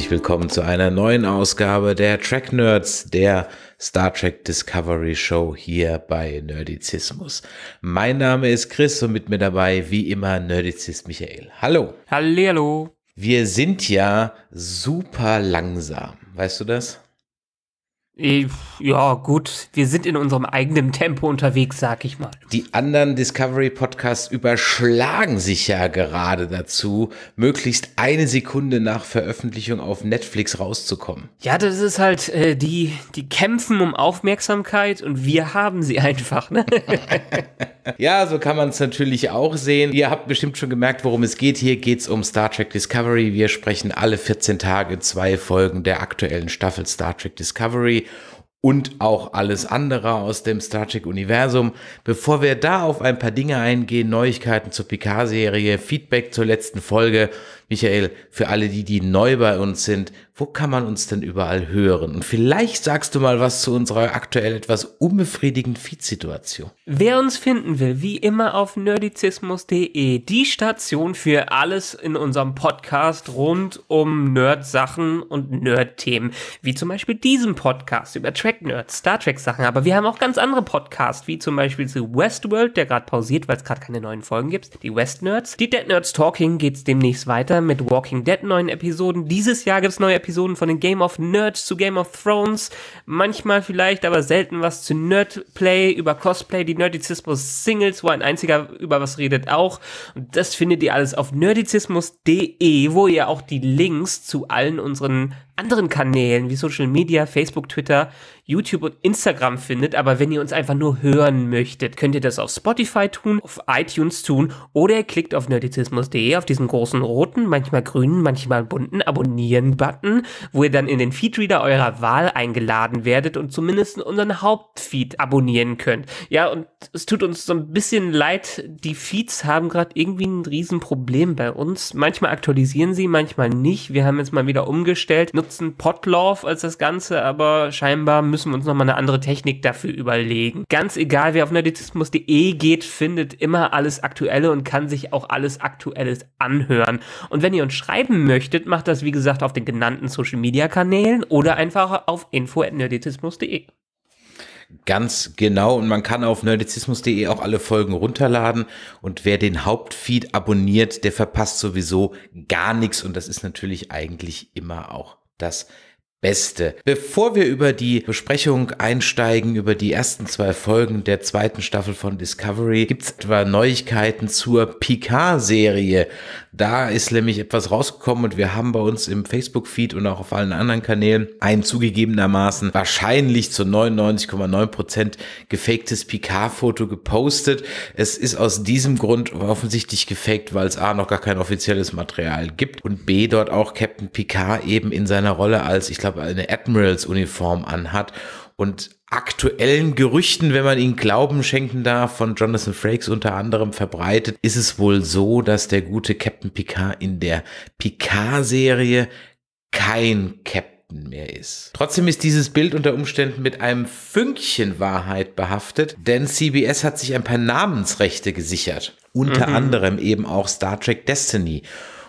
herzlich willkommen zu einer neuen Ausgabe der Track Nerds, der Star Trek Discovery Show hier bei Nerdizismus. Mein Name ist Chris und mit mir dabei wie immer Nerdizist Michael. Hallo. Hallo. Wir sind ja super langsam. Weißt du das? Äh, ja, gut, wir sind in unserem eigenen Tempo unterwegs, sag ich mal. Die anderen Discovery Podcasts überschlagen sich ja gerade dazu, möglichst eine Sekunde nach Veröffentlichung auf Netflix rauszukommen. Ja, das ist halt, äh, die, die kämpfen um Aufmerksamkeit und wir haben sie einfach, ne? ja, so kann man es natürlich auch sehen. Ihr habt bestimmt schon gemerkt, worum es geht. Hier geht es um Star Trek Discovery. Wir sprechen alle 14 Tage zwei Folgen der aktuellen Staffel Star Trek Discovery und auch alles andere aus dem Star Trek-Universum. Bevor wir da auf ein paar Dinge eingehen, Neuigkeiten zur Picard-Serie, Feedback zur letzten Folge, Michael, für alle die, die neu bei uns sind, wo kann man uns denn überall hören? Und vielleicht sagst du mal was zu unserer aktuell etwas unbefriedigenden Feed-Situation. Wer uns finden will, wie immer auf nerdizismus.de, die Station für alles in unserem Podcast rund um Nerd-Sachen und Nerd-Themen, wie zum Beispiel diesen Podcast über Track-Nerds, Star Trek-Sachen. Aber wir haben auch ganz andere Podcasts, wie zum Beispiel zu Westworld, der gerade pausiert, weil es gerade keine neuen Folgen gibt, die West-Nerds. Die Dead Nerds Talking geht es demnächst weiter mit Walking Dead neuen Episoden. Dieses Jahr gibt es neue Episoden Episoden von den Game of Nerds zu Game of Thrones. Manchmal vielleicht, aber selten was zu Nerdplay, über Cosplay, die Nerdizismus Singles, wo ein einziger über was redet auch. Und das findet ihr alles auf nerdizismus.de, wo ihr auch die Links zu allen unseren anderen Kanälen wie Social Media, Facebook, Twitter, YouTube und Instagram findet, aber wenn ihr uns einfach nur hören möchtet, könnt ihr das auf Spotify tun, auf iTunes tun oder ihr klickt auf nerdizismus.de auf diesen großen roten, manchmal grünen, manchmal bunten Abonnieren-Button, wo ihr dann in den Feedreader eurer Wahl eingeladen werdet und zumindest unseren Hauptfeed abonnieren könnt. Ja, und es tut uns so ein bisschen leid, die Feeds haben gerade irgendwie ein Riesenproblem bei uns. Manchmal aktualisieren sie, manchmal nicht. Wir haben jetzt mal wieder umgestellt, nutzen Potlove als das Ganze, aber scheinbar müssen müssen wir uns nochmal eine andere Technik dafür überlegen. Ganz egal, wer auf nerdizismus.de geht, findet immer alles Aktuelle und kann sich auch alles Aktuelles anhören. Und wenn ihr uns schreiben möchtet, macht das wie gesagt auf den genannten Social Media Kanälen oder einfach auf info.nerdizismus.de. Ganz genau. Und man kann auf nerdizismus.de auch alle Folgen runterladen. Und wer den Hauptfeed abonniert, der verpasst sowieso gar nichts. Und das ist natürlich eigentlich immer auch das Beste. Bevor wir über die Besprechung einsteigen, über die ersten zwei Folgen der zweiten Staffel von Discovery, gibt es etwa Neuigkeiten zur Picard-Serie. Da ist nämlich etwas rausgekommen und wir haben bei uns im Facebook-Feed und auch auf allen anderen Kanälen ein zugegebenermaßen wahrscheinlich zu 99,9% Prozent gefaktes Picard-Foto gepostet. Es ist aus diesem Grund offensichtlich gefaked, weil es A noch gar kein offizielles Material gibt und B dort auch Captain Picard eben in seiner Rolle als, ich glaube, glaube, eine Admirals-Uniform anhat und aktuellen Gerüchten, wenn man ihnen Glauben schenken darf, von Jonathan Frakes unter anderem verbreitet, ist es wohl so, dass der gute Captain Picard in der Picard-Serie kein Captain mehr ist. Trotzdem ist dieses Bild unter Umständen mit einem Fünkchen Wahrheit behaftet, denn CBS hat sich ein paar Namensrechte gesichert, unter mhm. anderem eben auch Star Trek Destiny.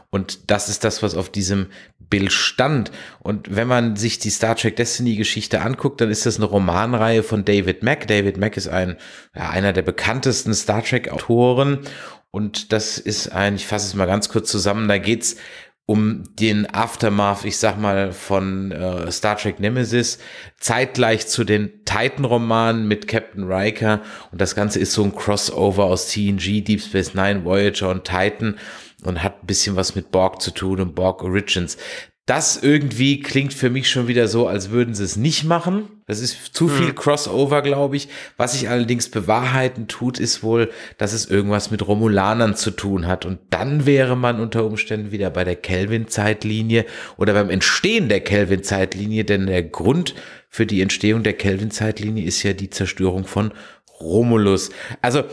Und das ist das, was auf diesem Bill stand. Und wenn man sich die Star Trek Destiny Geschichte anguckt, dann ist das eine Romanreihe von David Mack. David Mack ist ein, ja, einer der bekanntesten Star Trek Autoren. Und das ist ein, ich fasse es mal ganz kurz zusammen, da geht's um den Aftermath, ich sag mal, von äh, Star Trek Nemesis, zeitgleich zu den Titan-Romanen mit Captain Riker. Und das Ganze ist so ein Crossover aus TNG, Deep Space Nine, Voyager und Titan und hat ein bisschen was mit Borg zu tun und Borg Origins. Das irgendwie klingt für mich schon wieder so, als würden sie es nicht machen. Das ist zu hm. viel Crossover, glaube ich. Was sich allerdings bewahrheiten tut, ist wohl, dass es irgendwas mit Romulanern zu tun hat. Und dann wäre man unter Umständen wieder bei der Kelvin-Zeitlinie oder beim Entstehen der Kelvin-Zeitlinie, denn der Grund für die Entstehung der Kelvin-Zeitlinie ist ja die Zerstörung von Romulus. Also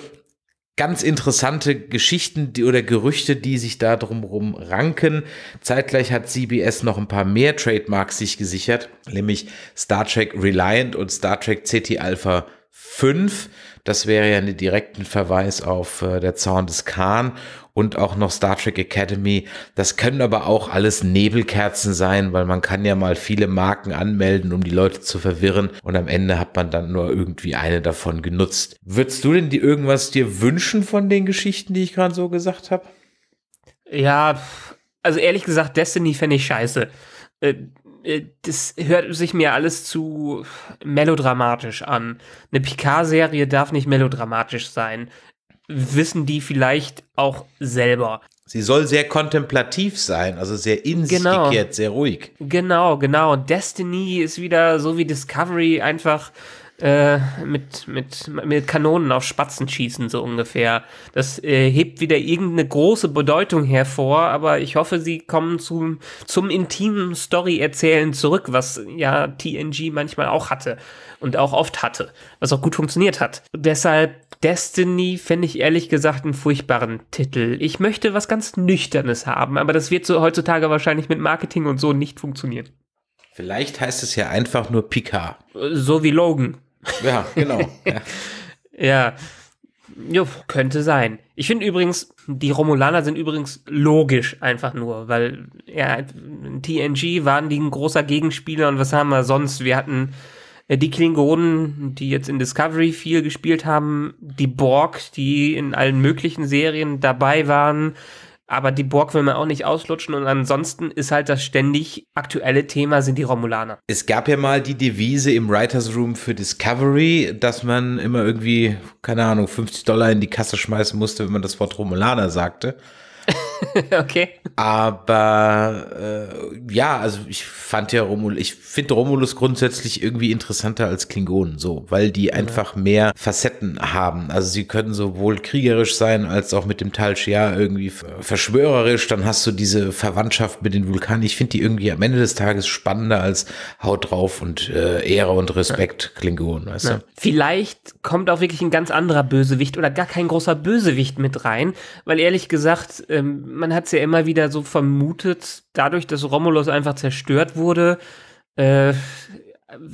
ganz interessante Geschichten die, oder Gerüchte, die sich da drumherum ranken. Zeitgleich hat CBS noch ein paar mehr Trademarks sich gesichert, nämlich Star Trek Reliant und Star Trek CT Alpha 5. Das wäre ja einen direkten Verweis auf äh, der Zorn des Khan und auch noch Star Trek Academy. Das können aber auch alles Nebelkerzen sein, weil man kann ja mal viele Marken anmelden, um die Leute zu verwirren und am Ende hat man dann nur irgendwie eine davon genutzt. Würdest du denn die irgendwas dir wünschen von den Geschichten, die ich gerade so gesagt habe? Ja, also ehrlich gesagt, Destiny fände ich scheiße. Äh, äh, das hört sich mir alles zu melodramatisch an. Eine Picard-Serie darf nicht melodramatisch sein wissen die vielleicht auch selber. Sie soll sehr kontemplativ sein, also sehr in sich genau. gekehrt, sehr ruhig. Genau, genau. Destiny ist wieder so wie Discovery einfach äh, mit, mit, mit Kanonen auf Spatzen schießen, so ungefähr. Das äh, hebt wieder irgendeine große Bedeutung hervor, aber ich hoffe, sie kommen zum, zum intimen Story-Erzählen zurück, was ja TNG manchmal auch hatte und auch oft hatte, was auch gut funktioniert hat. deshalb Destiny fände ich ehrlich gesagt einen furchtbaren Titel. Ich möchte was ganz Nüchternes haben, aber das wird so heutzutage wahrscheinlich mit Marketing und so nicht funktionieren. Vielleicht heißt es ja einfach nur Picard. Äh, so wie Logan. Ja, genau. ja. ja. Jo, könnte sein. Ich finde übrigens, die Romulaner sind übrigens logisch einfach nur, weil ja, TNG waren die ein großer Gegenspieler und was haben wir sonst? Wir hatten äh, die Klingonen, die jetzt in Discovery viel gespielt haben, die Borg, die in allen möglichen Serien dabei waren. Aber die Borg will man auch nicht auslutschen und ansonsten ist halt das ständig aktuelle Thema sind die Romulaner. Es gab ja mal die Devise im Writers Room für Discovery, dass man immer irgendwie, keine Ahnung, 50 Dollar in die Kasse schmeißen musste, wenn man das Wort Romulaner sagte. okay. Aber äh, ja, also ich fand ja Romulus, ich finde Romulus grundsätzlich irgendwie interessanter als Klingonen, so, weil die einfach mehr Facetten haben. Also sie können sowohl kriegerisch sein als auch mit dem Tal Shiar irgendwie verschwörerisch. Dann hast du diese Verwandtschaft mit den Vulkanen. Ich finde die irgendwie am Ende des Tages spannender als Haut drauf und äh, Ehre und Respekt ja. Klingonen, weißt ja. du? Vielleicht kommt auch wirklich ein ganz anderer Bösewicht oder gar kein großer Bösewicht mit rein, weil ehrlich gesagt, äh, ähm, man hat es ja immer wieder so vermutet, dadurch, dass Romulus einfach zerstört wurde, äh,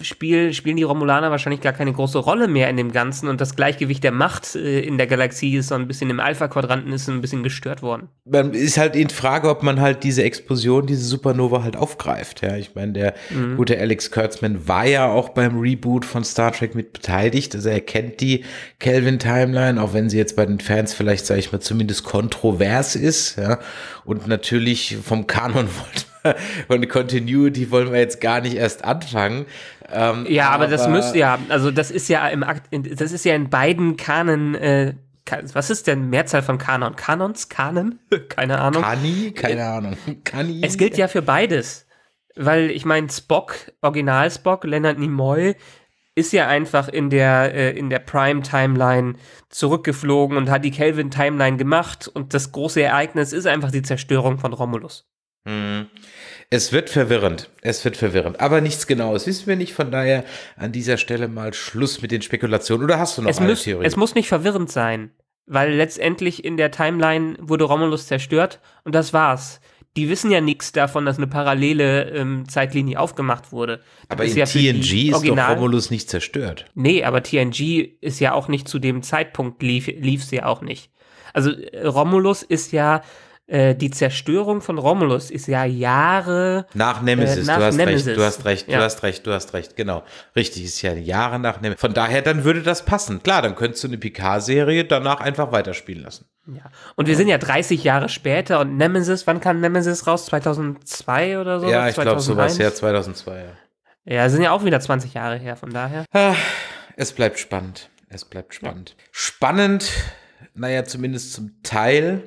Spiel spielen die Romulaner wahrscheinlich gar keine große Rolle mehr in dem Ganzen und das Gleichgewicht der Macht äh, in der Galaxie ist so ein bisschen im Alpha-Quadranten ist ein bisschen gestört worden. Man ist halt in Frage, ob man halt diese Explosion, diese Supernova halt aufgreift. Ja, ich meine, der mhm. gute Alex Kurtzman war ja auch beim Reboot von Star Trek mit beteiligt. Also er kennt die Kelvin-Timeline, auch wenn sie jetzt bei den Fans vielleicht, sage ich mal, zumindest kontrovers ist. Ja, und natürlich vom Kanon wollte man und Continuity wollen wir jetzt gar nicht erst anfangen. Ähm, ja, aber, aber, das müsst ja, also das ist ja im Akt, das ist ja in beiden Kanen, äh, was ist denn Mehrzahl von Kanon? Kanons? Kanen? Keine Ahnung. Kani? Keine Ahnung. Äh, Kani? Es gilt ja für beides. Weil ich meine, Spock, Original Spock, Leonard Nimoy, ist ja einfach in der, äh, in der Prime-Timeline zurückgeflogen und hat die Kelvin-Timeline gemacht und das große Ereignis ist einfach die Zerstörung von Romulus. Mhm. Es wird verwirrend. Es wird verwirrend. Aber nichts Genaues wissen wir nicht. Von daher an dieser Stelle mal Schluss mit den Spekulationen. Oder hast du noch es eine Theorie? Es muss nicht verwirrend sein, weil letztendlich in der Timeline wurde Romulus zerstört und das war's. Die wissen ja nichts davon, dass eine parallele ähm, Zeitlinie aufgemacht wurde. Das aber in ja TNG ist Original doch Romulus nicht zerstört. Nee, aber TNG ist ja auch nicht zu dem Zeitpunkt lief, sie ja auch nicht. Also äh, Romulus ist ja äh, die Zerstörung von Romulus ist ja Jahre nach äh, Nemesis. Äh, nach du hast Nemesis. recht, du hast recht, ja. du hast recht, du hast recht, genau. Richtig, ist ja Jahre nach Nemesis. Von daher, dann würde das passen. Klar, dann könntest du eine Picard-Serie danach einfach weiterspielen lassen. Ja. Und wir sind ja 30 Jahre später und Nemesis, wann kam Nemesis raus? 2002 oder so? Ja, ich glaube sowas, ja, 2002, ja. Ja, sind ja auch wieder 20 Jahre her, von daher. Ach, es bleibt spannend. Es bleibt spannend. Ja. Spannend, naja, zumindest zum Teil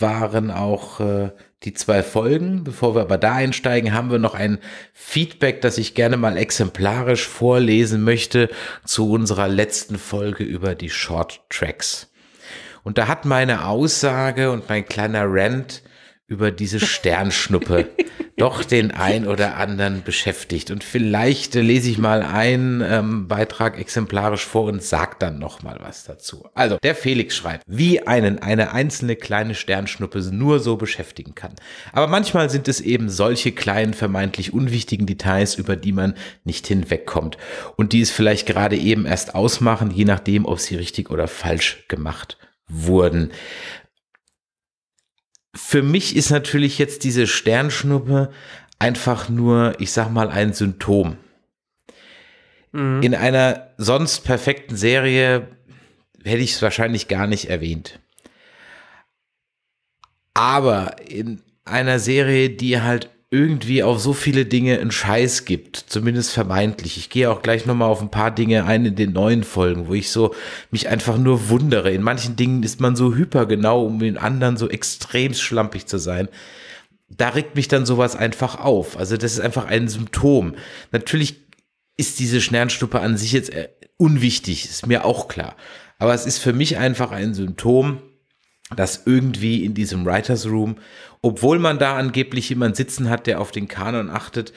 waren auch äh, die zwei Folgen. Bevor wir aber da einsteigen, haben wir noch ein Feedback, das ich gerne mal exemplarisch vorlesen möchte zu unserer letzten Folge über die Short Tracks. Und da hat meine Aussage und mein kleiner Rant über diese Sternschnuppe doch den ein oder anderen beschäftigt. Und vielleicht äh, lese ich mal einen ähm, Beitrag exemplarisch vor und sage dann noch mal was dazu. Also, der Felix schreibt, wie einen eine einzelne kleine Sternschnuppe nur so beschäftigen kann. Aber manchmal sind es eben solche kleinen, vermeintlich unwichtigen Details, über die man nicht hinwegkommt und die es vielleicht gerade eben erst ausmachen, je nachdem, ob sie richtig oder falsch gemacht wurden für mich ist natürlich jetzt diese Sternschnuppe einfach nur, ich sag mal, ein Symptom. Mhm. In einer sonst perfekten Serie hätte ich es wahrscheinlich gar nicht erwähnt. Aber in einer Serie, die halt irgendwie auf so viele Dinge einen Scheiß gibt, zumindest vermeintlich. Ich gehe auch gleich nochmal auf ein paar Dinge ein in den neuen Folgen, wo ich so mich einfach nur wundere. In manchen Dingen ist man so hypergenau, um in anderen so extrem schlampig zu sein. Da regt mich dann sowas einfach auf. Also das ist einfach ein Symptom. Natürlich ist diese Sternschnuppe an sich jetzt äh, unwichtig, ist mir auch klar. Aber es ist für mich einfach ein Symptom, dass irgendwie in diesem Writers Room obwohl man da angeblich jemanden sitzen hat, der auf den Kanon achtet,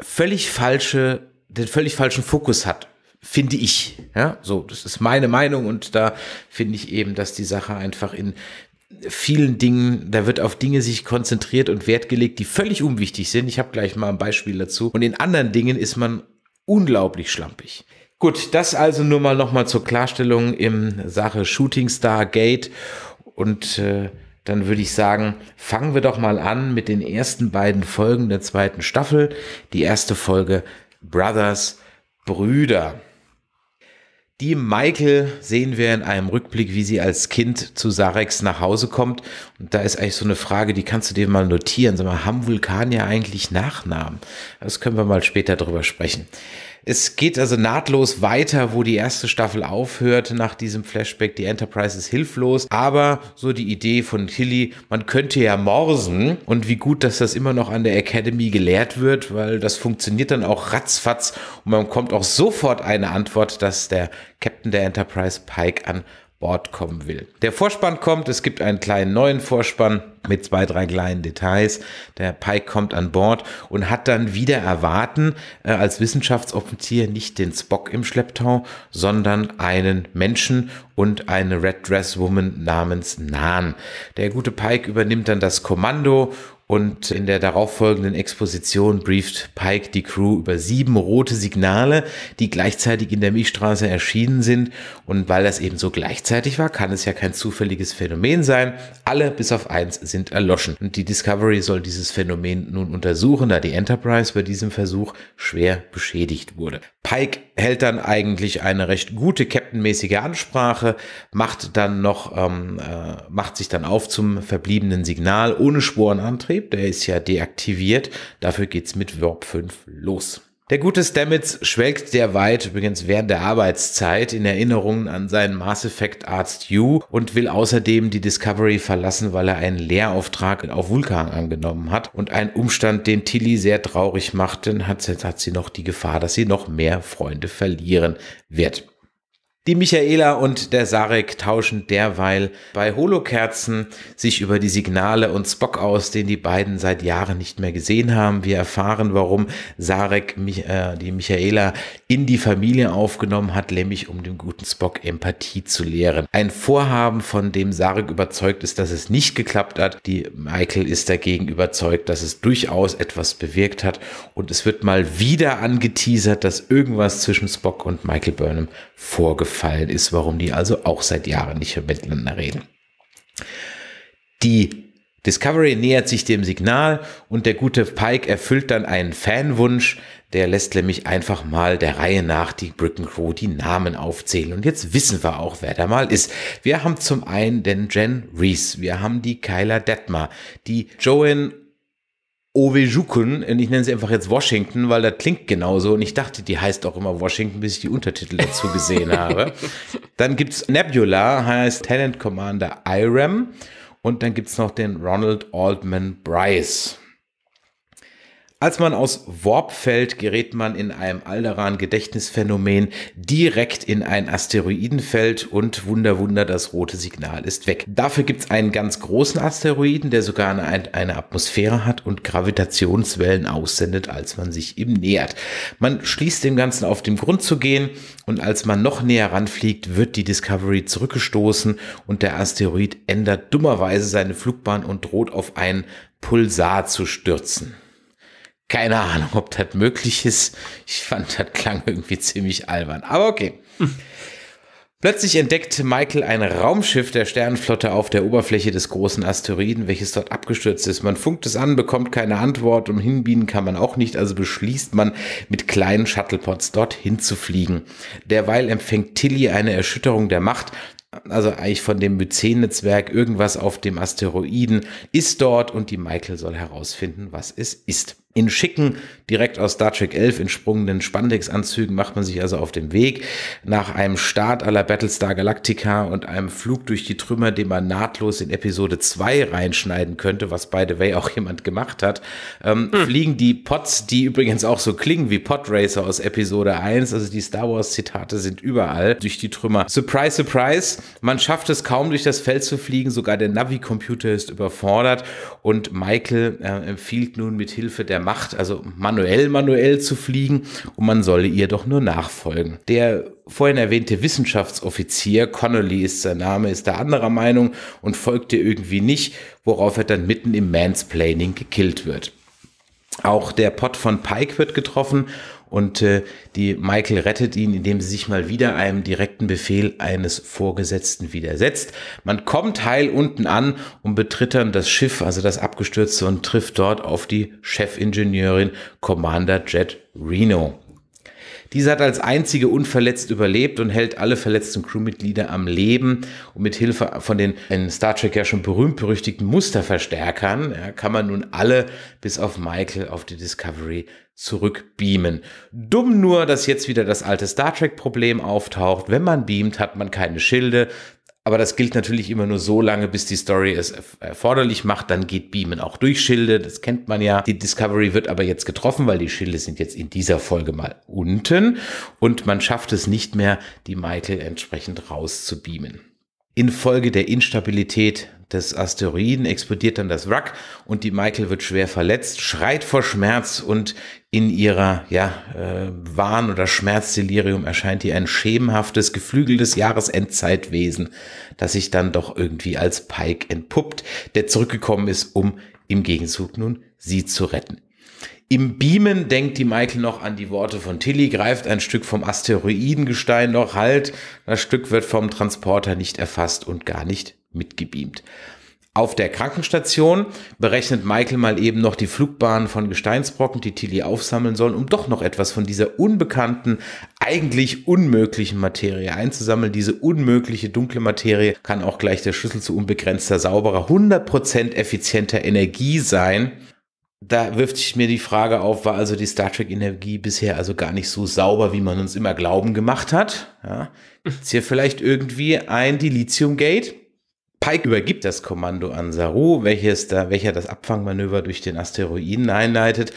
völlig falsche, den völlig falschen Fokus hat, finde ich. Ja, so, das ist meine Meinung und da finde ich eben, dass die Sache einfach in vielen Dingen, da wird auf Dinge sich konzentriert und Wert gelegt, die völlig unwichtig sind. Ich habe gleich mal ein Beispiel dazu. Und in anderen Dingen ist man unglaublich schlampig. Gut, das also nur mal nochmal zur Klarstellung im Sache Shooting Star Gate und äh, dann würde ich sagen, fangen wir doch mal an mit den ersten beiden Folgen der zweiten Staffel. Die erste Folge Brothers Brüder. Die Michael sehen wir in einem Rückblick, wie sie als Kind zu Sarex nach Hause kommt. Und da ist eigentlich so eine Frage, die kannst du dir mal notieren. Sag mal, haben Vulkan ja eigentlich Nachnamen? Das können wir mal später drüber sprechen. Es geht also nahtlos weiter, wo die erste Staffel aufhört nach diesem Flashback. Die Enterprise ist hilflos, aber so die Idee von Tilly, man könnte ja morsen und wie gut, dass das immer noch an der Academy gelehrt wird, weil das funktioniert dann auch ratzfatz und man kommt auch sofort eine Antwort, dass der Captain der Enterprise Pike an Bord kommen will. Der Vorspann kommt, es gibt einen kleinen neuen Vorspann mit zwei, drei kleinen Details. Der Pike kommt an Bord und hat dann wieder erwarten, äh, als Wissenschaftsoffizier nicht den Spock im Schlepptau, sondern einen Menschen und eine Red Dress Woman namens Nan. Der gute Pike übernimmt dann das Kommando und in der darauffolgenden Exposition brieft Pike die Crew über sieben rote Signale, die gleichzeitig in der Milchstraße erschienen sind. Und weil das eben so gleichzeitig war, kann es ja kein zufälliges Phänomen sein. Alle bis auf eins sind erloschen. Und die Discovery soll dieses Phänomen nun untersuchen, da die Enterprise bei diesem Versuch schwer beschädigt wurde. Pike hält dann eigentlich eine recht gute captainmäßige Ansprache, macht dann noch, ähm, äh, macht sich dann auf zum verbliebenen Signal ohne Sporenantrieb, der ist ja deaktiviert. Dafür geht's mit Verb 5 los. Der gute Stamets schwelgt weit übrigens während der Arbeitszeit in Erinnerungen an seinen Mass Effect Arzt Yu und will außerdem die Discovery verlassen, weil er einen Lehrauftrag auf Vulkan angenommen hat. Und ein Umstand, den Tilly sehr traurig macht, denn hat, hat sie noch die Gefahr, dass sie noch mehr Freunde verlieren wird. Die Michaela und der Sarek tauschen derweil bei Holokerzen sich über die Signale und Spock aus, den die beiden seit Jahren nicht mehr gesehen haben. Wir erfahren, warum Sarek äh, die Michaela in die Familie aufgenommen hat, nämlich um dem guten Spock Empathie zu lehren. Ein Vorhaben, von dem Sarek überzeugt ist, dass es nicht geklappt hat. Die Michael ist dagegen überzeugt, dass es durchaus etwas bewirkt hat und es wird mal wieder angeteasert, dass irgendwas zwischen Spock und Michael Burnham vorgefallen aufgefallen ist, warum die also auch seit Jahren nicht miteinander reden. Die Discovery nähert sich dem Signal und der gute Pike erfüllt dann einen Fanwunsch. Der lässt nämlich einfach mal der Reihe nach die Bricken Crew die Namen aufzählen. Und jetzt wissen wir auch, wer da mal ist. Wir haben zum einen den Jen Reese, wir haben die Kyla Detmer, die Joanne Ovejukun, und ich nenne sie einfach jetzt Washington, weil das klingt genauso und ich dachte, die heißt auch immer Washington, bis ich die Untertitel dazu gesehen habe. Dann gibt es Nebula, heißt Talent Commander Irem und dann gibt es noch den Ronald Altman Bryce. Als man aus Warp fällt, gerät man in einem Alderan-Gedächtnisphänomen direkt in ein Asteroidenfeld und Wunder, Wunder, das rote Signal ist weg. Dafür gibt es einen ganz großen Asteroiden, der sogar eine, eine Atmosphäre hat und Gravitationswellen aussendet, als man sich ihm nähert. Man schließt dem Ganzen auf den Grund zu gehen und als man noch näher ranfliegt, wird die Discovery zurückgestoßen und der Asteroid ändert dummerweise seine Flugbahn und droht auf einen Pulsar zu stürzen. Keine Ahnung, ob das möglich ist. Ich fand, das klang irgendwie ziemlich albern. Aber okay. Plötzlich entdeckt Michael ein Raumschiff der Sternenflotte auf der Oberfläche des großen Asteroiden, welches dort abgestürzt ist. Man funkt es an, bekommt keine Antwort und hinbienen kann man auch nicht, also beschließt man, mit kleinen Shuttlepods dorthin zu fliegen. Derweil empfängt Tilly eine Erschütterung der Macht, also eigentlich von dem Myzen-Netzwerk, irgendwas auf dem Asteroiden ist dort und die Michael soll herausfinden, was es ist. In schicken, direkt aus Star Trek 11 entsprungenen Spandex-Anzügen macht man sich also auf den Weg. Nach einem Start aller Battlestar Galactica und einem Flug durch die Trümmer, den man nahtlos in Episode 2 reinschneiden könnte, was by the way auch jemand gemacht hat, ähm, hm. fliegen die Pots, die übrigens auch so klingen wie Podracer aus Episode 1, also die Star Wars-Zitate sind überall durch die Trümmer. Surprise, surprise, man schafft es kaum durch das Feld zu fliegen, sogar der Navi-Computer ist überfordert und Michael äh, empfiehlt nun mit Hilfe der der Macht, also manuell, manuell zu fliegen, und man solle ihr doch nur nachfolgen. Der vorhin erwähnte Wissenschaftsoffizier, Connolly ist sein Name, ist da anderer Meinung und folgt ihr irgendwie nicht, worauf er dann mitten im Mansplaining gekillt wird. Auch der Pott von Pike wird getroffen und äh, die Michael rettet ihn, indem sie sich mal wieder einem direkten Befehl eines Vorgesetzten widersetzt. Man kommt heil unten an und betritt dann das Schiff, also das abgestürzte, und trifft dort auf die Chefingenieurin Commander Jet Reno. Diese hat als einzige unverletzt überlebt und hält alle verletzten Crewmitglieder am Leben. Und mit Hilfe von den in Star Trek ja schon berühmt-berüchtigten Musterverstärkern ja, kann man nun alle bis auf Michael auf die Discovery zurückbeamen. Dumm nur, dass jetzt wieder das alte Star Trek-Problem auftaucht. Wenn man beamt, hat man keine Schilde. Aber das gilt natürlich immer nur so lange, bis die Story es erforderlich macht. Dann geht Beamen auch durch Schilde. Das kennt man ja. Die Discovery wird aber jetzt getroffen, weil die Schilde sind jetzt in dieser Folge mal unten. Und man schafft es nicht mehr, die Michael entsprechend rauszubeamen. Infolge der Instabilität des Asteroiden explodiert dann das Wrack und die Michael wird schwer verletzt, schreit vor Schmerz und in ihrer ja, äh, Wahn- oder Schmerzdelirium erscheint ihr ein schemenhaftes, geflügeltes Jahresendzeitwesen, das sich dann doch irgendwie als Pike entpuppt, der zurückgekommen ist, um im Gegenzug nun sie zu retten. Im Beamen denkt die Michael noch an die Worte von Tilly, greift ein Stück vom Asteroidengestein noch halt. Das Stück wird vom Transporter nicht erfasst und gar nicht mitgebeamt. Auf der Krankenstation berechnet Michael mal eben noch die Flugbahn von Gesteinsbrocken, die Tilly aufsammeln sollen, um doch noch etwas von dieser unbekannten, eigentlich unmöglichen Materie einzusammeln. Diese unmögliche dunkle Materie kann auch gleich der Schlüssel zu unbegrenzter, sauberer, 100% effizienter Energie sein da wirft sich mir die Frage auf, war also die Star Trek-Energie bisher also gar nicht so sauber, wie man uns immer glauben gemacht hat. Ja. Ist hier vielleicht irgendwie ein Dilithium-Gate? Pike übergibt das Kommando an Saru, welches da, welcher das Abfangmanöver durch den Asteroiden einleitet,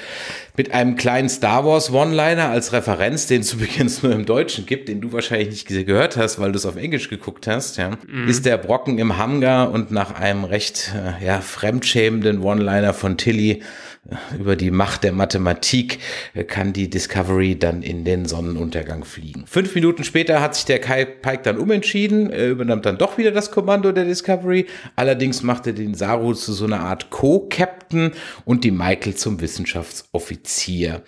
mit einem kleinen Star Wars One-Liner als Referenz, den es Beginn nur im Deutschen gibt, den du wahrscheinlich nicht gehört hast, weil du es auf Englisch geguckt hast, ja, mhm. ist der Brocken im Hangar und nach einem recht, äh, ja, fremdschämenden One-Liner von Tilly über die Macht der Mathematik äh, kann die Discovery dann in den Sonnenuntergang fliegen. Fünf Minuten später hat sich der Kai Pike dann umentschieden, er äh, übernimmt dann doch wieder das Kommando der Discovery. Allerdings macht er den Saru zu so einer Art Co-Captain und die Michael zum Wissenschaftsoffizier.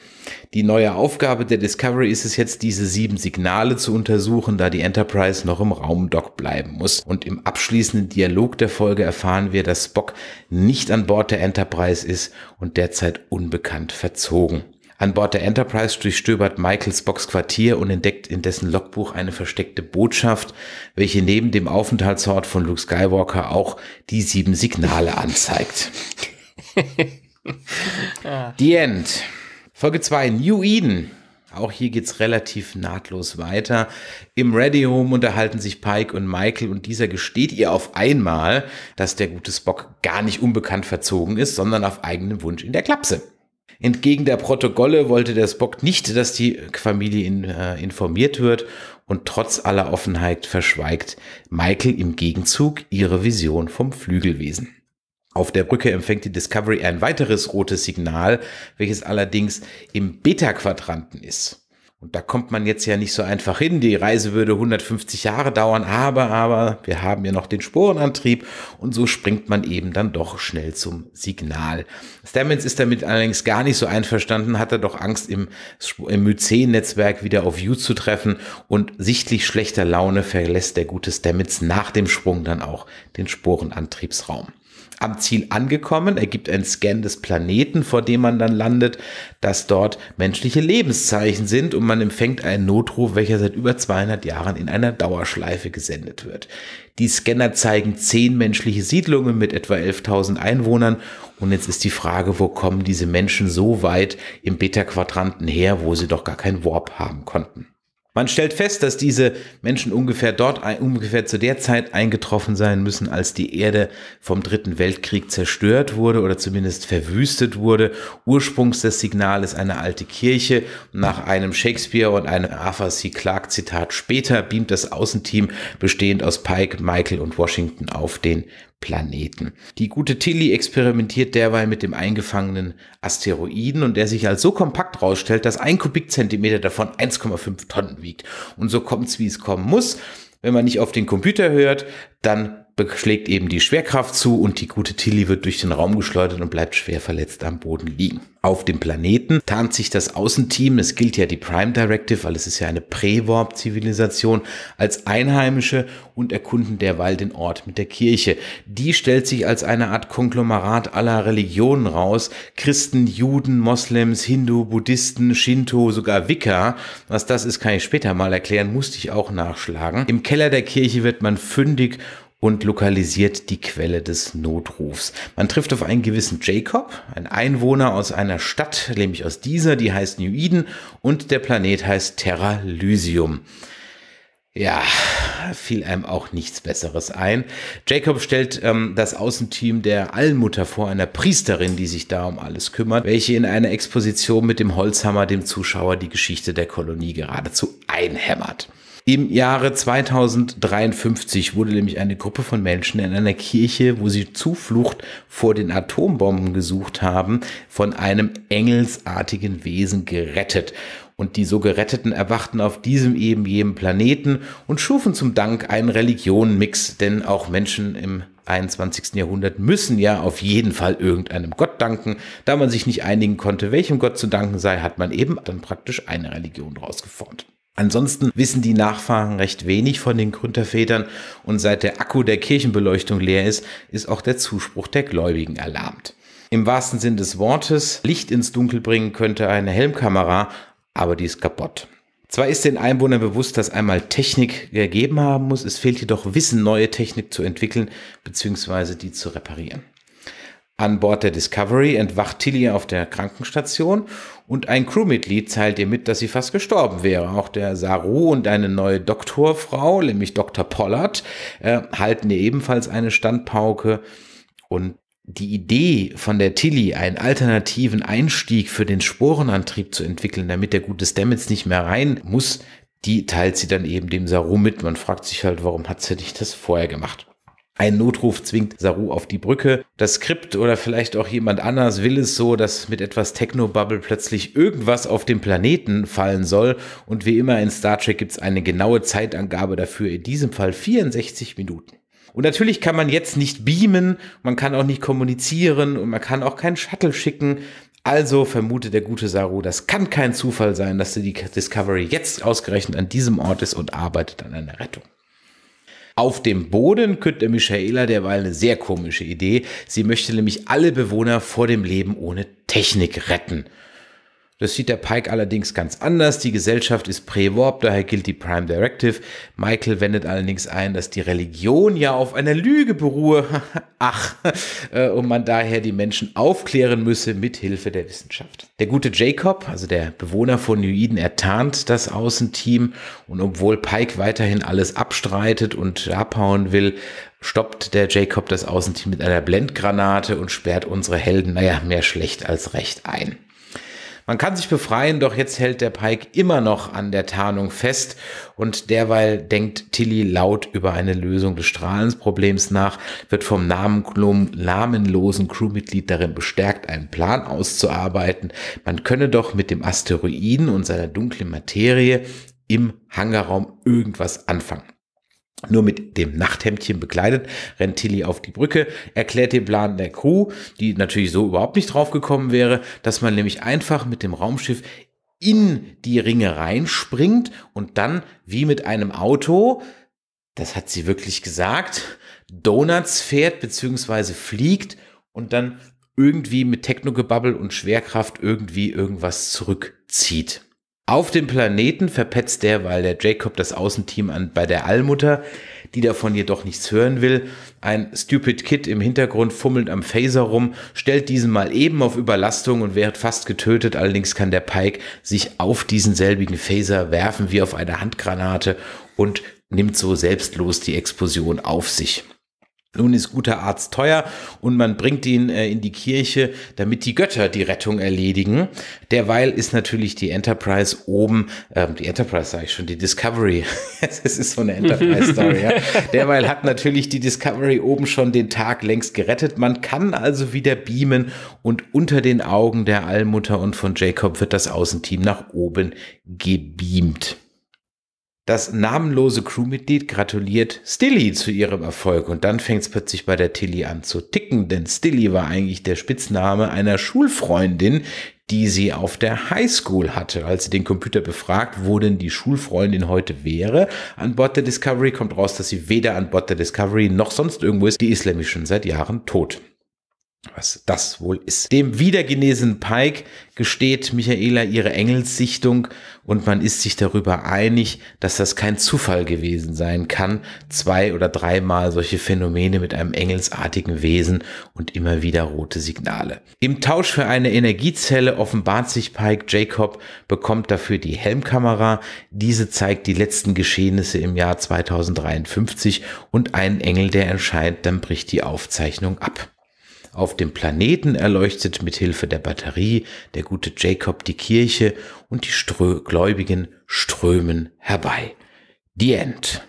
Die neue Aufgabe der Discovery ist es jetzt, diese sieben Signale zu untersuchen, da die Enterprise noch im Raumdock bleiben muss. Und im abschließenden Dialog der Folge erfahren wir, dass Spock nicht an Bord der Enterprise ist und der derzeit unbekannt verzogen. An Bord der Enterprise durchstöbert Michaels Box Quartier und entdeckt in dessen Logbuch eine versteckte Botschaft, welche neben dem Aufenthaltsort von Luke Skywalker auch die sieben Signale anzeigt. The End. Folge 2, New Eden. Auch hier geht's relativ nahtlos weiter. Im Ready Home unterhalten sich Pike und Michael und dieser gesteht ihr auf einmal, dass der gute Spock gar nicht unbekannt verzogen ist, sondern auf eigenen Wunsch in der Klapse. Entgegen der Protokolle wollte der Spock nicht, dass die Familie in, äh, informiert wird und trotz aller Offenheit verschweigt Michael im Gegenzug ihre Vision vom Flügelwesen. Auf der Brücke empfängt die Discovery ein weiteres rotes Signal, welches allerdings im Beta-Quadranten ist. Und da kommt man jetzt ja nicht so einfach hin. Die Reise würde 150 Jahre dauern, aber, aber wir haben ja noch den Sporenantrieb und so springt man eben dann doch schnell zum Signal. Stamets ist damit allerdings gar nicht so einverstanden, hat er doch Angst, im, im Mycen-Netzwerk wieder auf You zu treffen und sichtlich schlechter Laune verlässt der gute Stamets nach dem Sprung dann auch den Sporenantriebsraum am Ziel angekommen, ergibt ein Scan des Planeten, vor dem man dann landet, dass dort menschliche Lebenszeichen sind und man empfängt einen Notruf, welcher seit über 200 Jahren in einer Dauerschleife gesendet wird. Die Scanner zeigen zehn menschliche Siedlungen mit etwa 11.000 Einwohnern und jetzt ist die Frage, wo kommen diese Menschen so weit im Beta-Quadranten her, wo sie doch gar kein Warp haben konnten. Man stellt fest, dass diese Menschen ungefähr dort, ungefähr zu der Zeit eingetroffen sein müssen, als die Erde vom Dritten Weltkrieg zerstört wurde oder zumindest verwüstet wurde. Ursprungs des Signals eine alte Kirche. Nach einem Shakespeare und einem Arthur C. Clarke Zitat später beamt das Außenteam bestehend aus Pike, Michael und Washington auf den Planeten. Die gute Tilly experimentiert derweil mit dem eingefangenen Asteroiden und der sich als so kompakt rausstellt, dass ein Kubikzentimeter davon 1,5 Tonnen wiegt. Und so kommt's, wie es kommen muss. Wenn man nicht auf den Computer hört, dann schlägt eben die Schwerkraft zu und die gute Tilly wird durch den Raum geschleudert und bleibt schwer verletzt am Boden liegen. Auf dem Planeten tarnt sich das Außenteam, es gilt ja die Prime Directive, weil es ist ja eine Prä-Warp-Zivilisation, als Einheimische und erkunden derweil den Ort mit der Kirche. Die stellt sich als eine Art Konglomerat aller Religionen raus, Christen, Juden, Moslems, Hindu, Buddhisten, Shinto, sogar Wicca. Was das ist, kann ich später mal erklären, musste ich auch nachschlagen. Im Keller der Kirche wird man fündig und lokalisiert die Quelle des Notrufs. Man trifft auf einen gewissen Jacob, ein Einwohner aus einer Stadt, nämlich aus dieser, die heißt New Eden und der Planet heißt Terra Lysium. Ja, fiel einem auch nichts Besseres ein. Jacob stellt ähm, das Außenteam der Allmutter vor, einer Priesterin, die sich da um alles kümmert, welche in einer Exposition mit dem Holzhammer dem Zuschauer die Geschichte der Kolonie geradezu einhämmert. Im Jahre 2053 wurde nämlich eine Gruppe von Menschen in einer Kirche, wo sie Zuflucht vor den Atombomben gesucht haben, von einem engelsartigen Wesen gerettet. Und die so Geretteten erwachten auf diesem eben jedem Planeten und schufen zum Dank einen Religionenmix, denn auch Menschen im 21. Jahrhundert müssen ja auf jeden Fall irgendeinem Gott danken. Da man sich nicht einigen konnte, welchem Gott zu danken sei, hat man eben dann praktisch eine Religion rausgeformt. Ansonsten wissen die Nachfahren recht wenig von den Gründervätern und seit der Akku der Kirchenbeleuchtung leer ist, ist auch der Zuspruch der Gläubigen erlahmt. Im wahrsten Sinn des Wortes, Licht ins Dunkel bringen könnte eine Helmkamera, aber die ist kaputt. Zwar ist den Einwohnern bewusst, dass einmal Technik gegeben haben muss, es fehlt jedoch Wissen, neue Technik zu entwickeln bzw. die zu reparieren. An Bord der Discovery entwacht Tilly auf der Krankenstation und ein Crewmitglied teilt ihr mit, dass sie fast gestorben wäre. Auch der Saru und eine neue Doktorfrau, nämlich Dr. Pollard, äh, halten ihr ebenfalls eine Standpauke. Und die Idee von der Tilly, einen alternativen Einstieg für den Sporenantrieb zu entwickeln, damit der gute Stamets nicht mehr rein muss, die teilt sie dann eben dem Saru mit. Man fragt sich halt, warum hat sie nicht das vorher gemacht? Ein Notruf zwingt Saru auf die Brücke. Das Skript oder vielleicht auch jemand anders will es so, dass mit etwas Technobubble plötzlich irgendwas auf dem Planeten fallen soll. Und wie immer in Star Trek gibt es eine genaue Zeitangabe dafür, in diesem Fall 64 Minuten. Und natürlich kann man jetzt nicht beamen, man kann auch nicht kommunizieren und man kann auch keinen Shuttle schicken. Also vermutet der gute Saru, das kann kein Zufall sein, dass die Discovery jetzt ausgerechnet an diesem Ort ist und arbeitet an einer Rettung. Auf dem Boden könnte Michaela derweil eine sehr komische Idee. Sie möchte nämlich alle Bewohner vor dem Leben ohne Technik retten. Das sieht der Pike allerdings ganz anders. Die Gesellschaft ist Pre-Warp, daher gilt die Prime Directive. Michael wendet allerdings ein, dass die Religion ja auf einer Lüge beruhe. Ach, äh, und man daher die Menschen aufklären müsse mit Hilfe der Wissenschaft. Der gute Jacob, also der Bewohner von New Eden, ertarnt das Außenteam. Und obwohl Pike weiterhin alles abstreitet und abhauen will, stoppt der Jacob das Außenteam mit einer Blendgranate und sperrt unsere Helden, naja, mehr schlecht als recht ein. Man kann sich befreien, doch jetzt hält der Pike immer noch an der Tarnung fest und derweil denkt Tilly laut über eine Lösung des Strahlensproblems nach, wird vom namenlosen Crewmitglied darin bestärkt, einen Plan auszuarbeiten. Man könne doch mit dem Asteroiden und seiner dunklen Materie im Hangarraum irgendwas anfangen. Nur mit dem Nachthemdchen bekleidet rennt Tilly auf die Brücke, erklärt den Plan der Crew, die natürlich so überhaupt nicht drauf gekommen wäre, dass man nämlich einfach mit dem Raumschiff in die Ringe reinspringt und dann wie mit einem Auto, das hat sie wirklich gesagt, Donuts fährt bzw. fliegt und dann irgendwie mit Technogebabbel und Schwerkraft irgendwie irgendwas zurückzieht. Auf dem Planeten verpetzt der, weil der Jacob das Außenteam an, bei der Allmutter, die davon jedoch nichts hören will. Ein Stupid Kid im Hintergrund fummelt am Phaser rum, stellt diesen mal eben auf Überlastung und wird fast getötet. Allerdings kann der Pike sich auf diesen selbigen Phaser werfen wie auf eine Handgranate und nimmt so selbstlos die Explosion auf sich. Nun ist guter Arzt teuer und man bringt ihn äh, in die Kirche, damit die Götter die Rettung erledigen. Derweil ist natürlich die Enterprise oben, ähm, die Enterprise sage ich schon, die Discovery. es ist so eine Enterprise-Story. ja. Derweil hat natürlich die Discovery oben schon den Tag längst gerettet. Man kann also wieder beamen und unter den Augen der Allmutter und von Jacob wird das Außenteam nach oben gebeamt. Das namenlose Crewmitglied gratuliert Stilly zu ihrem Erfolg und dann fängt es plötzlich bei der Tilly an zu ticken, denn Stilly war eigentlich der Spitzname einer Schulfreundin, die sie auf der Highschool hatte. Als sie den Computer befragt, wo denn die Schulfreundin heute wäre, an Bord der Discovery kommt raus, dass sie weder an Bord der Discovery noch sonst irgendwo ist. Die ist nämlich schon seit Jahren tot was das wohl ist. Dem wiedergenesenen Pike gesteht Michaela ihre Engelssichtung und man ist sich darüber einig, dass das kein Zufall gewesen sein kann. Zwei oder dreimal solche Phänomene mit einem engelsartigen Wesen und immer wieder rote Signale. Im Tausch für eine Energiezelle offenbart sich Pike. Jacob bekommt dafür die Helmkamera. Diese zeigt die letzten Geschehnisse im Jahr 2053 und einen Engel, der erscheint, dann bricht die Aufzeichnung ab auf dem Planeten erleuchtet mit Hilfe der Batterie der gute Jacob die Kirche und die Strö Gläubigen strömen herbei. The End.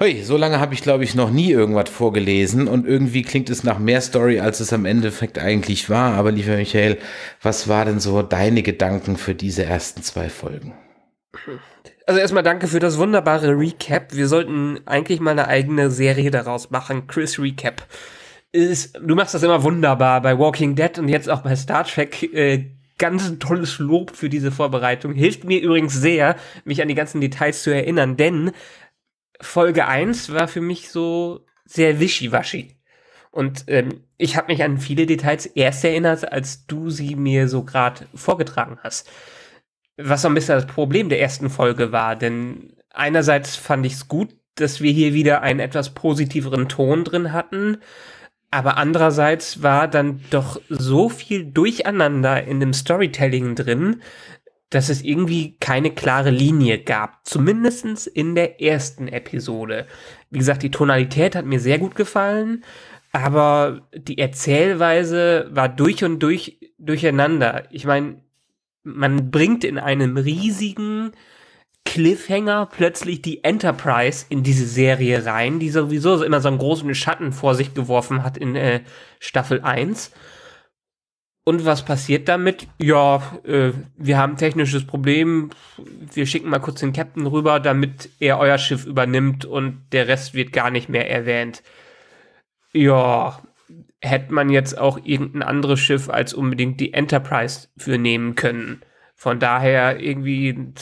Hui, so lange habe ich, glaube ich, noch nie irgendwas vorgelesen und irgendwie klingt es nach mehr Story, als es am Endeffekt eigentlich war. Aber lieber Michael, was war denn so deine Gedanken für diese ersten zwei Folgen? Also erstmal danke für das wunderbare Recap. Wir sollten eigentlich mal eine eigene Serie daraus machen. Chris Recap ist, du machst das immer wunderbar bei Walking Dead und jetzt auch bei Star Trek. Äh, ganz tolles Lob für diese Vorbereitung. Hilft mir übrigens sehr, mich an die ganzen Details zu erinnern, denn Folge 1 war für mich so sehr wischiwaschi. Und ähm, ich habe mich an viele Details erst erinnert, als du sie mir so gerade vorgetragen hast. Was so ein bisschen das Problem der ersten Folge war, denn einerseits fand ich es gut, dass wir hier wieder einen etwas positiveren Ton drin hatten. Aber andererseits war dann doch so viel Durcheinander in dem Storytelling drin, dass es irgendwie keine klare Linie gab. Zumindest in der ersten Episode. Wie gesagt, die Tonalität hat mir sehr gut gefallen, aber die Erzählweise war durch und durch durcheinander. Ich meine, man bringt in einem riesigen Cliffhanger plötzlich die Enterprise in diese Serie rein, die sowieso immer so einen großen Schatten vor sich geworfen hat in äh, Staffel 1. Und was passiert damit? Ja, äh, wir haben ein technisches Problem. Wir schicken mal kurz den Captain rüber, damit er euer Schiff übernimmt und der Rest wird gar nicht mehr erwähnt. Ja, hätte man jetzt auch irgendein anderes Schiff als unbedingt die Enterprise für nehmen können. Von daher irgendwie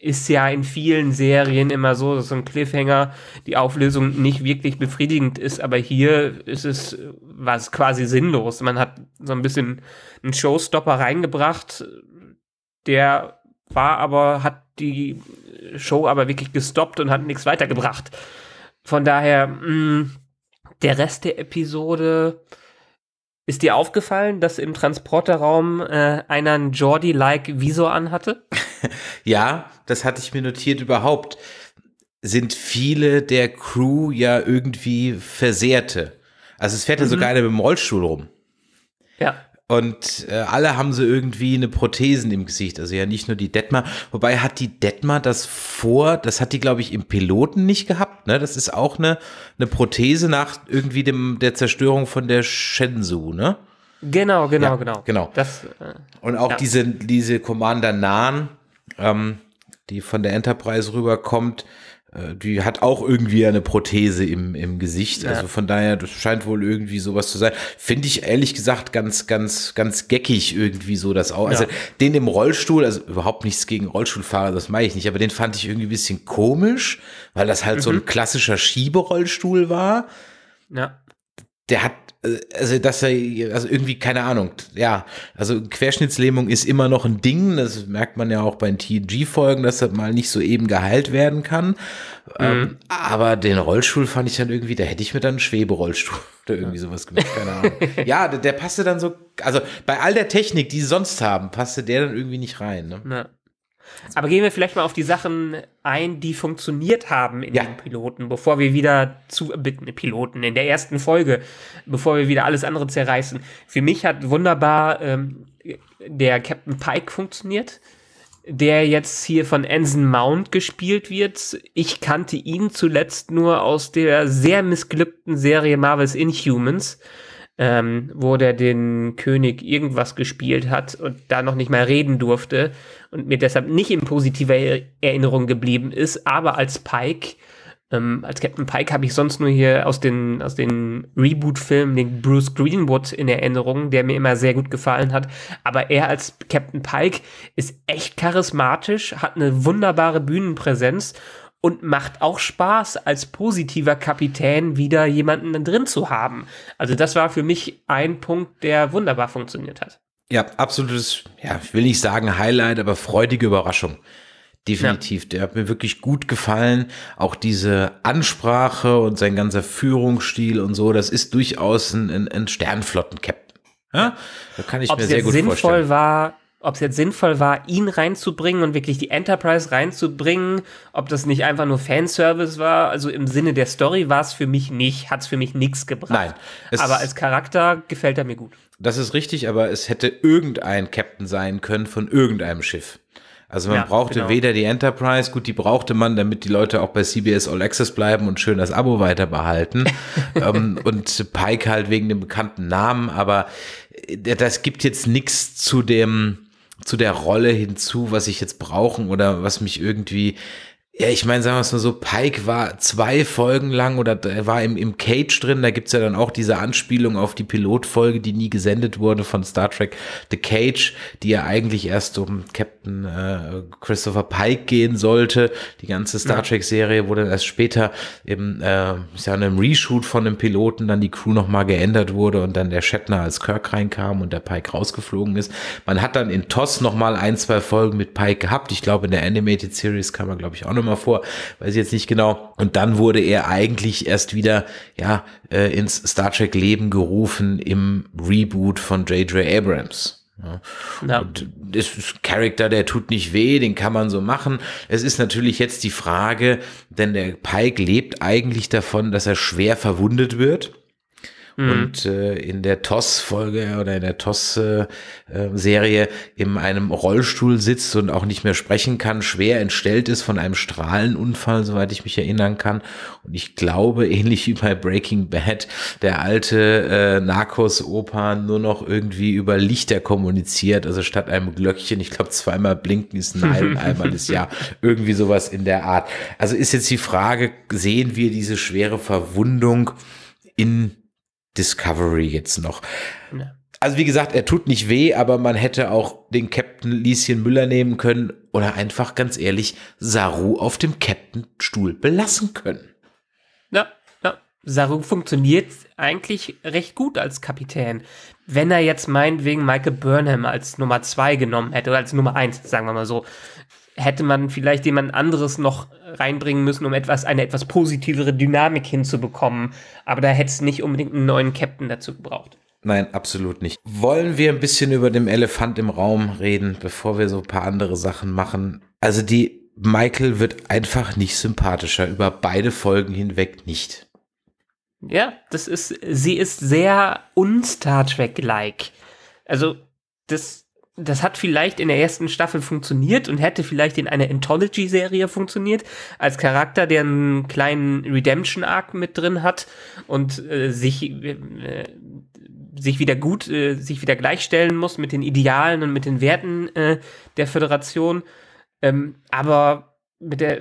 ist ja in vielen Serien immer so, dass so ein Cliffhanger die Auflösung nicht wirklich befriedigend ist, aber hier ist es äh, was quasi sinnlos. Man hat so ein bisschen einen Showstopper reingebracht, der war aber, hat die äh, Show aber wirklich gestoppt und hat nichts weitergebracht. Von daher, mh, mm, der Rest der Episode, ist dir aufgefallen, dass im Transporterraum äh, einer einen Jordi-like Visor anhatte? ja, das hatte ich mir notiert überhaupt. Sind viele der Crew ja irgendwie Versehrte. Also es fährt ja mhm. sogar einer mit dem Rollstuhl rum. Ja. Und äh, alle haben so irgendwie eine Prothesen im Gesicht. Also ja, nicht nur die Detmar. Wobei hat die Detmar das vor, das hat die, glaube ich, im Piloten nicht gehabt. Ne? Das ist auch eine, eine Prothese nach irgendwie dem, der Zerstörung von der Shenzhou, ne? Genau, genau, ja, genau. Genau. Das, äh, Und auch ja. diese, diese Commander Nahn, ähm, die von der Enterprise rüberkommt, äh, die hat auch irgendwie eine Prothese im, im Gesicht. Ja. Also von daher, das scheint wohl irgendwie sowas zu sein. Finde ich ehrlich gesagt ganz, ganz, ganz geckig irgendwie so das auch. Also ja. Also den im Rollstuhl, also überhaupt nichts gegen Rollstuhlfahrer, das meine ich nicht, aber den fand ich irgendwie ein bisschen komisch, weil das halt mhm. so ein mhm. klassischer Schieberollstuhl war. Ja. Der hat äh, also dass er, also irgendwie, keine Ahnung, ja, also Querschnittslähmung ist immer noch ein Ding, das merkt man ja auch bei den TG-Folgen, dass das mal nicht so eben geheilt werden kann. Ähm, mhm. Ähm, aber den Rollstuhl fand ich dann irgendwie, da hätte ich mir dann einen Schweberollstuhl oder irgendwie sowas gemacht, keine Ahnung. ja, der, der passte dann so, also bei all der Technik, die sie sonst haben, passte der dann irgendwie nicht rein. Ne? Ja. Also Aber gehen wir vielleicht mal auf die Sachen ein, die funktioniert haben in ja. den Piloten, bevor wir wieder zu bitten, ne, Piloten in der ersten Folge, bevor wir wieder alles andere zerreißen. Für mich hat wunderbar ähm, der Captain Pike funktioniert, der jetzt hier von Anson Mount gespielt wird. Ich kannte ihn zuletzt nur aus der sehr missglückten Serie Marvels Inhumans ähm, wo der den König irgendwas gespielt hat und da noch nicht mal reden durfte und mir deshalb nicht in positiver Erinnerung geblieben ist, aber als Pike, ähm, als Captain Pike habe ich sonst nur hier aus den, aus den Reboot-Filmen den Bruce Greenwood in Erinnerung, der mir immer sehr gut gefallen hat, aber er als Captain Pike ist echt charismatisch, hat eine wunderbare Bühnenpräsenz und macht auch Spaß, als positiver Kapitän wieder jemanden drin zu haben. Also das war für mich ein Punkt, der wunderbar funktioniert hat. Ja, absolutes, ja, ich will nicht sagen Highlight, aber freudige Überraschung. Definitiv, ja. der hat mir wirklich gut gefallen. Auch diese Ansprache und sein ganzer Führungsstil und so, das ist durchaus ein, ein, ein Sternflotten-Captain. Ja? Da kann ich Ob mir sehr gut vorstellen. Ob es sinnvoll war, ob es jetzt sinnvoll war, ihn reinzubringen und wirklich die Enterprise reinzubringen, ob das nicht einfach nur Fanservice war. Also im Sinne der Story war es für mich nicht, hat es für mich nichts gebracht. Nein, aber als Charakter gefällt er mir gut. Das ist richtig, aber es hätte irgendein Captain sein können von irgendeinem Schiff. Also man ja, brauchte genau. weder die Enterprise, gut, die brauchte man, damit die Leute auch bei CBS All Access bleiben und schön das Abo weiter behalten. ähm, und Pike halt wegen dem bekannten Namen, aber äh, das gibt jetzt nichts zu dem zu der Rolle hinzu, was ich jetzt brauchen oder was mich irgendwie ja, ich meine, sagen wir es mal so, Pike war zwei Folgen lang oder war im, im Cage drin. Da gibt's ja dann auch diese Anspielung auf die Pilotfolge, die nie gesendet wurde von Star Trek The Cage, die ja eigentlich erst um Captain äh, Christopher Pike gehen sollte. Die ganze Star Trek-Serie wurde erst später im, äh, ich sag, im Reshoot von dem Piloten dann die Crew nochmal geändert wurde und dann der Shatner als Kirk reinkam und der Pike rausgeflogen ist. Man hat dann in TOS nochmal ein, zwei Folgen mit Pike gehabt. Ich glaube, in der Animated Series kann man, glaube ich, auch noch Stürmer vor, weiß ich jetzt nicht genau. Und dann wurde er eigentlich erst wieder ja äh, ins Star Trek Leben gerufen im Reboot von J.J. Abrams. ja. Und das ist ein Charakter, der tut nicht weh, den kann man so machen. Es ist natürlich jetzt die Frage, denn der Pike lebt eigentlich davon, dass er schwer verwundet wird Mhm. Und äh, in der TOS-Folge oder in der TOS-Serie äh, in einem Rollstuhl sitzt und auch nicht mehr sprechen kann, schwer entstellt ist von einem Strahlenunfall, soweit ich mich erinnern kann. Und ich glaube, ähnlich wie bei Breaking Bad, der alte äh, Narcos-Opa nur noch irgendwie über Lichter kommuniziert, also statt einem Glöckchen, ich glaube zweimal blinken ist nein und einmal ist ja, irgendwie sowas in der Art. Also ist jetzt die Frage, sehen wir diese schwere Verwundung in Discovery jetzt noch. Ja. Also wie gesagt, er tut nicht weh, aber man hätte auch den Captain Lieschen Müller nehmen können oder einfach ganz ehrlich Saru auf dem Captain-Stuhl belassen können. Ja, ja. Saru funktioniert eigentlich recht gut als Kapitän. Wenn er jetzt meinetwegen Michael Burnham als Nummer 2 genommen hätte oder als Nummer 1, sagen wir mal so, hätte man vielleicht jemand anderes noch reinbringen müssen, um etwas, eine etwas positivere Dynamik hinzubekommen. Aber da hätte es nicht unbedingt einen neuen Captain dazu gebraucht. Nein, absolut nicht. Wollen wir ein bisschen über den Elefant im Raum reden, bevor wir so ein paar andere Sachen machen? Also die Michael wird einfach nicht sympathischer, über beide Folgen hinweg nicht. Ja, das ist, sie ist sehr un-Star Trek-like. Also, das, das hat vielleicht in der ersten Staffel funktioniert und hätte vielleicht in einer Anthology-Serie funktioniert, als Charakter, der einen kleinen Redemption-Arc mit drin hat und äh, sich, äh, sich wieder gut, äh, sich wieder gleichstellen muss mit den Idealen und mit den Werten äh, der Föderation. Ähm, aber mit der,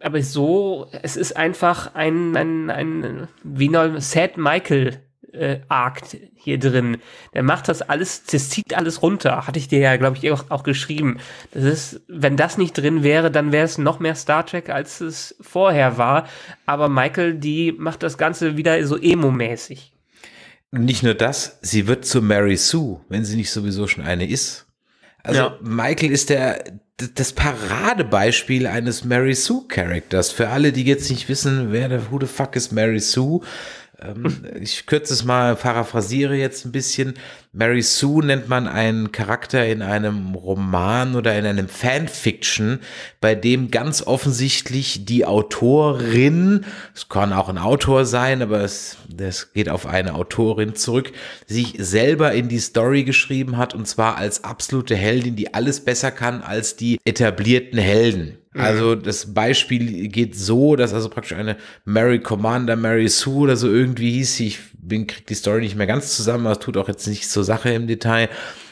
aber so, es ist einfach ein, ein, ein, wie Sad Michael äh, hier drin. Der macht das alles, das zieht alles runter. Hatte ich dir ja, glaube ich, auch, auch, geschrieben. Das ist, wenn das nicht drin wäre, dann wäre es noch mehr Star Trek, als es vorher war. Aber Michael, die macht das Ganze wieder so emo-mäßig. Nicht nur das, sie wird zu Mary Sue, wenn sie nicht sowieso schon eine ist. Also ja. Michael ist der das Paradebeispiel eines Mary Sue Charakters. Für alle, die jetzt nicht wissen, wer der who the fuck ist Mary Sue, ähm, ich kürze es mal, paraphrasiere jetzt ein bisschen, Mary Sue nennt man einen Charakter in einem Roman oder in einem Fanfiction, bei dem ganz offensichtlich die Autorin, es kann auch ein Autor sein, aber es das geht auf eine Autorin zurück, sich selber in die Story geschrieben hat und zwar als absolute Heldin, die alles besser kann als die etablierten Helden. Mhm. Also das Beispiel geht so, dass also praktisch eine Mary Commander, Mary Sue oder so irgendwie hieß, sie. ich bin, krieg die Story nicht mehr ganz zusammen, aber es tut auch jetzt nicht so Sache im Detail,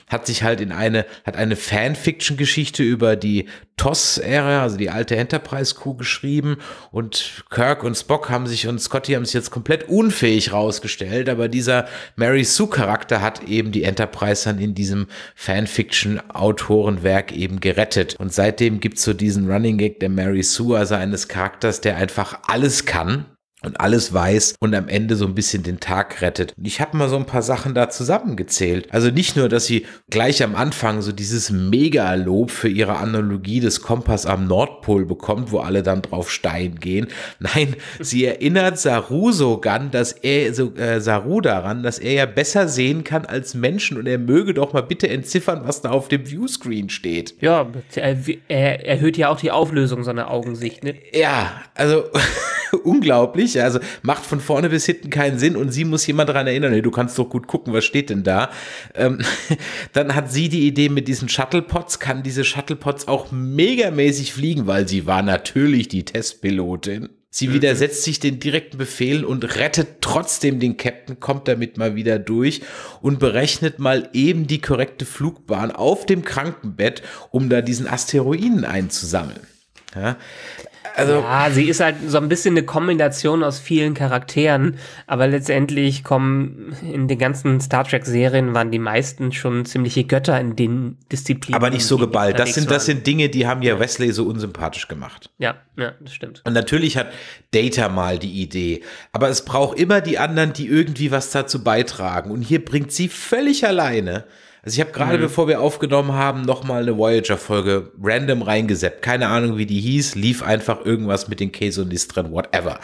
hat sich halt in eine, hat eine Fanfiction-Geschichte über die TOS-Ära, also die alte Enterprise-Crew geschrieben und Kirk und Spock haben sich und Scotty haben sich jetzt komplett unfähig rausgestellt, aber dieser Mary Sue-Charakter hat eben die Enterprise dann in diesem Fanfiction-Autorenwerk eben gerettet. Und seitdem gibt es so diesen Running Gag der Mary Sue, also eines Charakters, der einfach alles kann und alles weiß und am Ende so ein bisschen den Tag rettet. Und ich habe mal so ein paar Sachen da zusammengezählt. Also nicht nur, dass sie gleich am Anfang so dieses Mega-Lob für ihre Analogie des Kompass am Nordpol bekommt, wo alle dann drauf Stein gehen. Nein, sie erinnert Saru sogar, dass er so, äh, Saru daran, dass er ja besser sehen kann als Menschen und er möge doch mal bitte entziffern, was da auf dem Viewscreen steht. Ja, er erhöht ja auch die Auflösung seiner Augensicht, ne? Ja, also unglaublich. Also macht von vorne bis hinten keinen Sinn und sie muss jemand daran erinnern, hey, du kannst doch gut gucken, was steht denn da? Ähm, dann hat sie die Idee mit diesen Shuttlepots, kann diese Shuttlepots auch megamäßig fliegen, weil sie war natürlich die Testpilotin. Sie widersetzt sich den direkten Befehl und rettet trotzdem den Captain, kommt damit mal wieder durch und berechnet mal eben die korrekte Flugbahn auf dem Krankenbett, um da diesen Asteroiden einzusammeln. Ja. Also ja, sie ist halt so ein bisschen eine Kombination aus vielen Charakteren, aber letztendlich kommen in den ganzen Star Trek Serien waren die meisten schon ziemliche Götter in den Disziplinen. Aber nicht so geballt. Das sind, das sind Dinge, die haben ja Wesley so unsympathisch gemacht. Ja, ja, das stimmt. Und natürlich hat Data mal die Idee, aber es braucht immer die anderen, die irgendwie was dazu beitragen. Und hier bringt sie völlig alleine also ich habe gerade, mhm. bevor wir aufgenommen haben, nochmal eine Voyager-Folge random reingeseppt. Keine Ahnung, wie die hieß, lief einfach irgendwas mit den Käse Käsonis drin, whatever.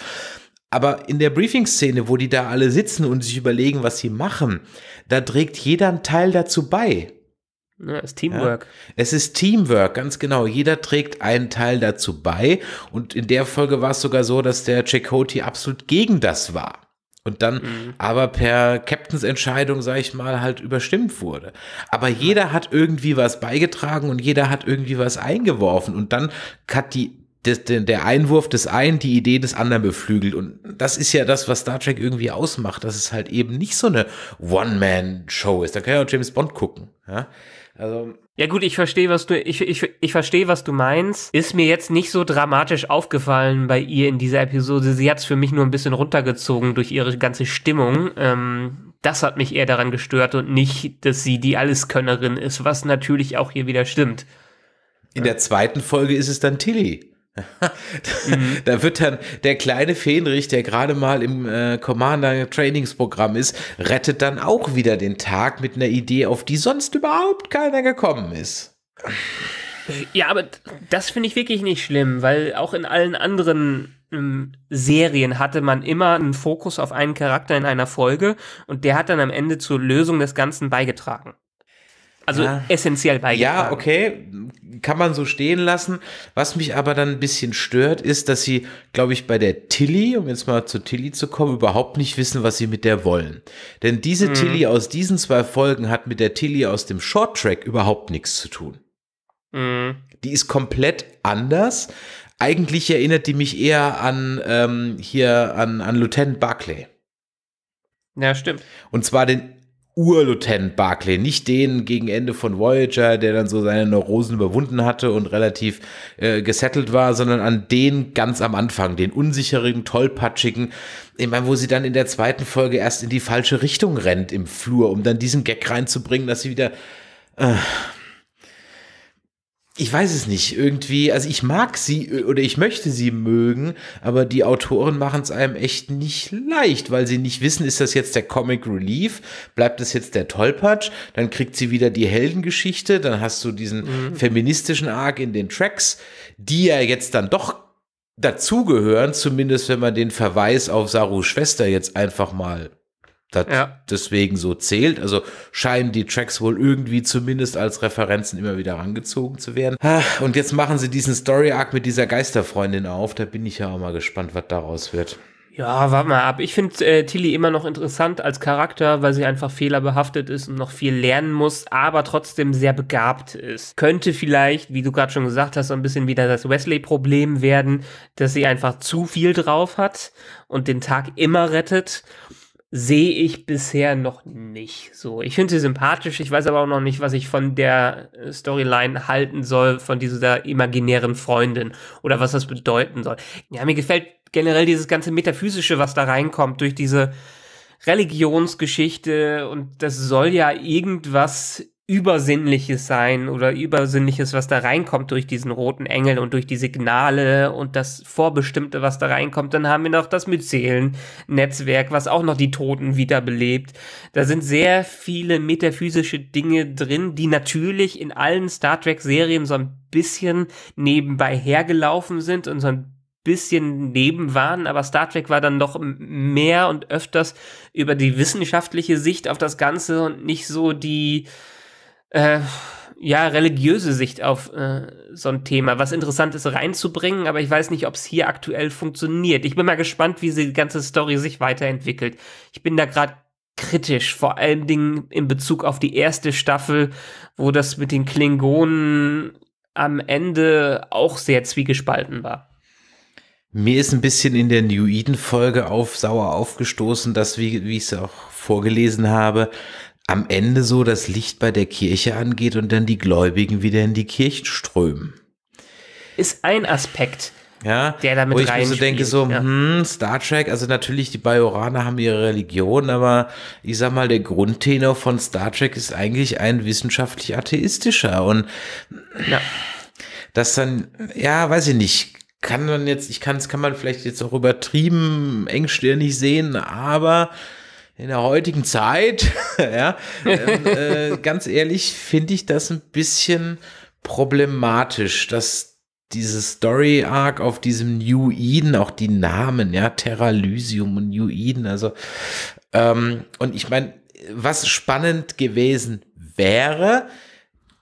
Aber in der Briefing-Szene, wo die da alle sitzen und sich überlegen, was sie machen, da trägt jeder einen Teil dazu bei. Ja, ist Teamwork. Ja, es ist Teamwork, ganz genau. Jeder trägt einen Teil dazu bei. Und in der Folge war es sogar so, dass der Chakoti absolut gegen das war und dann mhm. aber per Captains Entscheidung, sag ich mal, halt überstimmt wurde. Aber jeder hat irgendwie was beigetragen und jeder hat irgendwie was eingeworfen und dann hat die des, der Einwurf des einen die Idee des anderen beflügelt. Und das ist ja das, was Star Trek irgendwie ausmacht, dass es halt eben nicht so eine One-Man-Show ist. Da kann ja auch James Bond gucken. Ja? Also ja gut, ich verstehe, was du ich, ich, ich verstehe, was du meinst. Ist mir jetzt nicht so dramatisch aufgefallen bei ihr in dieser Episode. Sie hat es für mich nur ein bisschen runtergezogen durch ihre ganze Stimmung. Ähm, das hat mich eher daran gestört und nicht, dass sie die Alleskönnerin ist, was natürlich auch hier wieder stimmt. In der zweiten Folge ist es dann Tilly. Mhm. da wird dann der kleine Fähnrich, der gerade mal im äh, Commander-Trainingsprogramm ist, rettet dann auch wieder den Tag mit einer Idee, auf die sonst überhaupt keiner gekommen ist. Ja, aber das finde ich wirklich nicht schlimm, weil auch in allen anderen ähm, Serien hatte man immer einen Fokus auf einen Charakter in einer Folge und der hat dann am Ende zur Lösung des Ganzen beigetragen. Also ja. essentiell beigetragen. Ja, okay, kann man so stehen lassen. Was mich aber dann ein bisschen stört, ist, dass sie, glaube ich, bei der Tilly, um jetzt mal zu Tilly zu kommen, überhaupt nicht wissen, was sie mit der wollen. Denn diese mhm. Tilly aus diesen zwei Folgen hat mit der Tilly aus dem Short Track überhaupt nichts zu tun. Mhm. Die ist komplett anders. Eigentlich erinnert die mich eher an ähm, hier an, an Lieutenant Barclay. Ja, stimmt. Und zwar den Ur-Lieutenant Barclay, nicht den gegen Ende von Voyager, der dann so seine Neurosen überwunden hatte und relativ äh, gesettelt war, sondern an den ganz am Anfang, den unsicheren, tollpatschigen, ich meine, wo sie dann in der zweiten Folge erst in die falsche Richtung rennt im Flur, um dann diesen Gag reinzubringen, dass sie wieder... Äh, ich weiß es nicht, irgendwie, also ich mag sie äh, oder ich möchte sie mögen, aber die Autoren machen es einem echt nicht leicht, weil sie nicht wissen, ist das jetzt der Comic Relief, bleibt das jetzt der Tollpatsch, dann kriegt sie wieder die Heldengeschichte, dann hast du diesen mhm. feministischen Arc in den Tracks, die ja jetzt dann doch dazugehören, zumindest wenn man den Verweis auf Saru Schwester jetzt einfach mal das ja. deswegen so zählt. Also scheinen die Tracks wohl irgendwie zumindest als Referenzen immer wieder rangezogen zu werden. Und jetzt machen sie diesen Story-Arc mit dieser Geisterfreundin auf. Da bin ich ja auch mal gespannt, was daraus wird. Ja, warte mal ab. Ich finde äh, Tilly immer noch interessant als Charakter, weil sie einfach fehlerbehaftet ist und noch viel lernen muss, aber trotzdem sehr begabt ist. Könnte vielleicht, wie du gerade schon gesagt hast, so ein bisschen wieder das Wesley-Problem werden, dass sie einfach zu viel drauf hat und den Tag immer rettet sehe ich bisher noch nicht so. Ich finde sie sympathisch, ich weiß aber auch noch nicht, was ich von der äh, Storyline halten soll, von dieser imaginären Freundin oder was das bedeuten soll. Ja, mir gefällt generell dieses ganze Metaphysische, was da reinkommt, durch diese Religionsgeschichte und das soll ja irgendwas Übersinnliches sein oder Übersinnliches, was da reinkommt durch diesen roten Engel und durch die Signale und das Vorbestimmte, was da reinkommt. Dann haben wir noch das Myzelen-Netzwerk, was auch noch die Toten wiederbelebt. Da sind sehr viele metaphysische Dinge drin, die natürlich in allen Star Trek-Serien so ein bisschen nebenbei hergelaufen sind und so ein bisschen neben waren, aber Star Trek war dann noch mehr und öfters über die wissenschaftliche Sicht auf das Ganze und nicht so die äh, ja, religiöse Sicht auf äh, so ein Thema, was interessant ist, reinzubringen, aber ich weiß nicht, ob es hier aktuell funktioniert. Ich bin mal gespannt, wie die ganze Story sich weiterentwickelt. Ich bin da gerade kritisch, vor allen Dingen in Bezug auf die erste Staffel, wo das mit den Klingonen am Ende auch sehr zwiegespalten war. Mir ist ein bisschen in der New Eden-Folge auf sauer aufgestoßen, dass, wie, wie ich es auch vorgelesen habe, am Ende so das Licht bei der Kirche angeht und dann die Gläubigen wieder in die Kirchen strömen. Ist ein Aspekt, ja, der damit wo ich rein so denke, so ja. hm, Star Trek, also natürlich die Bajoraner haben ihre Religion, aber ich sag mal, der Grundtenor von Star Trek ist eigentlich ein wissenschaftlich atheistischer und ja. das dann, ja, weiß ich nicht, kann man jetzt, ich kann es, kann man vielleicht jetzt auch übertrieben engstirnig sehen, aber in der heutigen Zeit, ja, ähm, äh, ganz ehrlich, finde ich das ein bisschen problematisch, dass diese Story Arc auf diesem New Eden, auch die Namen, ja, Terra Lysium und New Eden, also, ähm, und ich meine, was spannend gewesen wäre,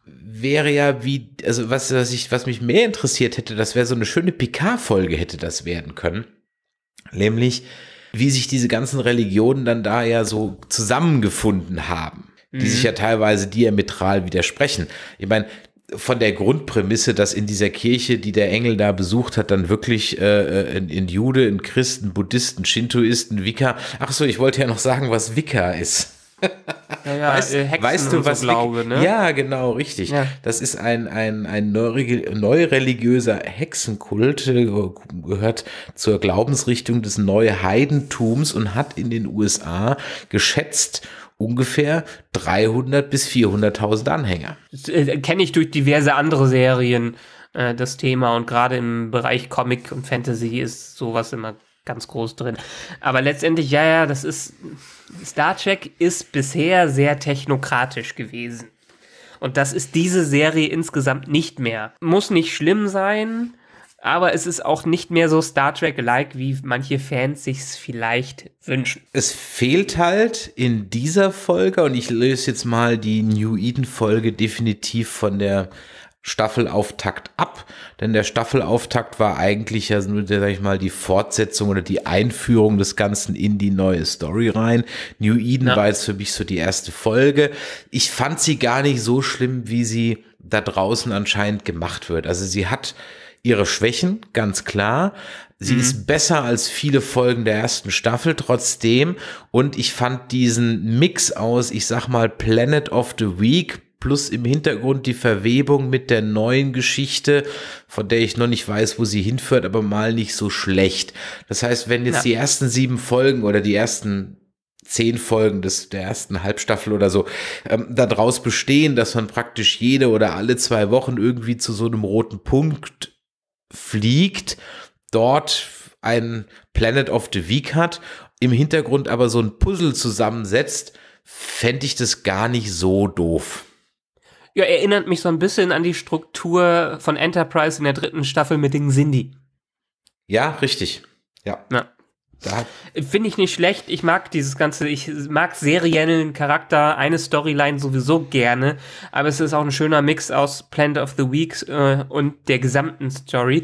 wäre ja wie, also was, was ich, was mich mehr interessiert hätte, das wäre so eine schöne Picard-Folge hätte das werden können. Nämlich, wie sich diese ganzen Religionen dann da ja so zusammengefunden haben, mhm. die sich ja teilweise diametral widersprechen. Ich meine, von der Grundprämisse, dass in dieser Kirche, die der Engel da besucht hat, dann wirklich äh, äh in, in Jude, in Christen, Buddhisten, Shintoisten, Wicca. Ach so, ich wollte ja noch sagen, was Wicca ist. Ja, ja, weißt, äh, weißt, du, was so Glaube, ne? Ja, genau, richtig. Ja. Das ist ein, ein, ein neureligiöser Hexenkult, äh, gehört zur Glaubensrichtung des Neuheidentums und hat in den USA geschätzt ungefähr 300.000 bis 400.000 Anhänger. Äh, Kenne ich durch diverse andere Serien äh, das Thema und gerade im Bereich Comic und Fantasy ist sowas immer ganz groß drin. Aber letztendlich, ja, ja, das ist Star Trek ist bisher sehr technokratisch gewesen. Und das ist diese Serie insgesamt nicht mehr. Muss nicht schlimm sein, aber es ist auch nicht mehr so Star Trek-like, wie manche Fans sich's vielleicht wünschen. Es fehlt halt in dieser Folge, und ich löse jetzt mal die New Eden-Folge definitiv von der Staffelauftakt ab, denn der Staffelauftakt war eigentlich ja nur, sag ich mal, die Fortsetzung oder die Einführung des Ganzen in die neue Story rein. New Eden ja. war jetzt für mich so die erste Folge. Ich fand sie gar nicht so schlimm, wie sie da draußen anscheinend gemacht wird. Also sie hat ihre Schwächen, ganz klar. Sie mhm. ist besser als viele Folgen der ersten Staffel trotzdem. Und ich fand diesen Mix aus, ich sag mal, Planet of the Week plus im Hintergrund die Verwebung mit der neuen Geschichte, von der ich noch nicht weiß, wo sie hinführt, aber mal nicht so schlecht. Das heißt, wenn jetzt ja. die ersten sieben Folgen oder die ersten zehn Folgen des, der ersten Halbstaffel oder so ähm, daraus bestehen, dass man praktisch jede oder alle zwei Wochen irgendwie zu so einem roten Punkt fliegt, dort ein Planet of the Week hat, im Hintergrund aber so ein Puzzle zusammensetzt, fände ich das gar nicht so doof ja, erinnert mich so ein bisschen an die Struktur von Enterprise in der dritten Staffel mit den Cindy. Ja, richtig. Ja. ja. Finde ich nicht schlecht. Ich mag dieses ganze, ich mag seriellen Charakter, eine Storyline sowieso gerne, aber es ist auch ein schöner Mix aus Planet of the Weeks äh, und der gesamten Story,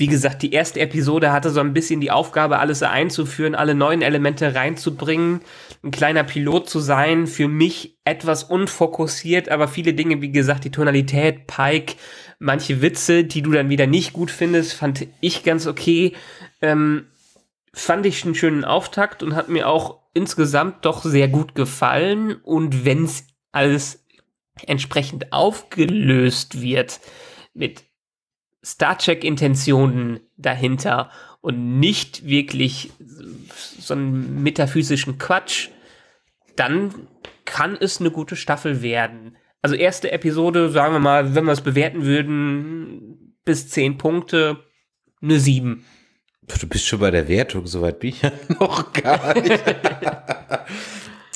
wie gesagt, die erste Episode hatte so ein bisschen die Aufgabe, alles einzuführen, alle neuen Elemente reinzubringen, ein kleiner Pilot zu sein, für mich etwas unfokussiert, aber viele Dinge, wie gesagt, die Tonalität, Pike, manche Witze, die du dann wieder nicht gut findest, fand ich ganz okay. Ähm, fand ich einen schönen Auftakt und hat mir auch insgesamt doch sehr gut gefallen. Und wenn es alles entsprechend aufgelöst wird mit Star Trek-Intentionen dahinter und nicht wirklich so einen metaphysischen Quatsch, dann kann es eine gute Staffel werden. Also erste Episode, sagen wir mal, wenn wir es bewerten würden, bis zehn Punkte, eine sieben. Du bist schon bei der Wertung, soweit bin ich ja noch gar nicht.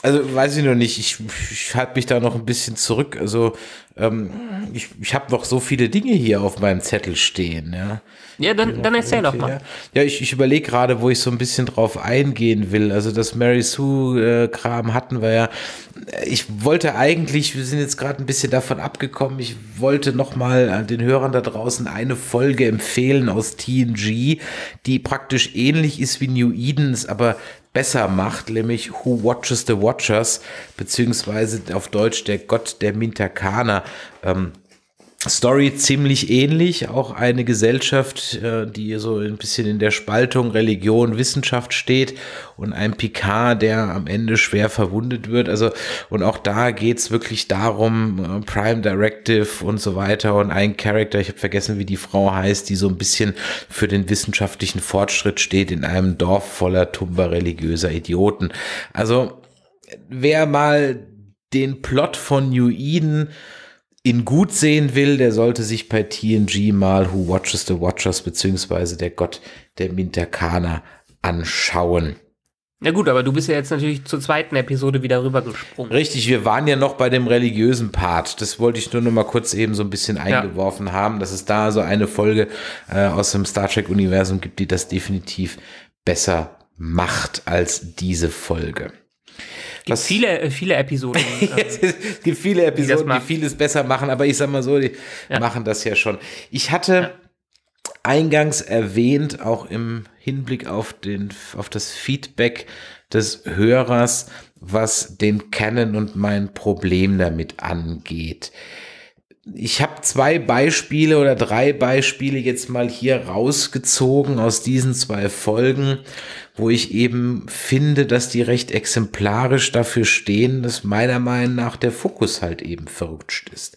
Also weiß ich noch nicht. Ich, ich halte mich da noch ein bisschen zurück. Also ähm, ich, ich habe noch so viele Dinge hier auf meinem Zettel stehen. Ja, ja dann, dann erzähl doch mal. Ja, ich, ich überlege gerade, wo ich so ein bisschen drauf eingehen will. Also das Mary Sue-Kram hatten wir ja. Ich wollte eigentlich, wir sind jetzt gerade ein bisschen davon abgekommen, ich wollte nochmal äh, den Hörern da draußen eine Folge empfehlen aus TNG, die praktisch ähnlich ist wie New Edens, aber besser macht, nämlich Who Watches the Watchers, beziehungsweise auf Deutsch der Gott der Mintakaner. Ähm, Story ziemlich ähnlich, auch eine Gesellschaft, äh, die so ein bisschen in der Spaltung Religion, Wissenschaft steht und ein Picard, der am Ende schwer verwundet wird. Also, und auch da geht's wirklich darum, äh, Prime Directive und so weiter und ein Character, ich habe vergessen, wie die Frau heißt, die so ein bisschen für den wissenschaftlichen Fortschritt steht in einem Dorf voller tumba religiöser Idioten. Also, wer mal den Plot von New Eden in gut sehen will, der sollte sich bei TNG mal Who Watches the Watchers beziehungsweise der Gott der Minterkana anschauen. Na gut, aber du bist ja jetzt natürlich zur zweiten Episode wieder rübergesprungen. Richtig, wir waren ja noch bei dem religiösen Part. Das wollte ich nur noch mal kurz eben so ein bisschen eingeworfen ja. haben, dass es da so eine Folge äh, aus dem Star Trek-Universum gibt, die das definitiv besser macht als diese Folge gibt was, viele, äh, viele Episoden. Ähm, es gibt viele Episoden, die, die, vieles besser machen, aber ich sag mal so, die ja. machen das ja schon. Ich hatte ja. eingangs erwähnt, auch im Hinblick auf, den, auf das Feedback des Hörers, was den Canon und mein Problem damit angeht. Ich habe zwei Beispiele oder drei Beispiele jetzt mal hier rausgezogen aus diesen zwei Folgen, wo ich eben finde, dass die recht exemplarisch dafür stehen, dass meiner Meinung nach der Fokus halt eben verrutscht ist.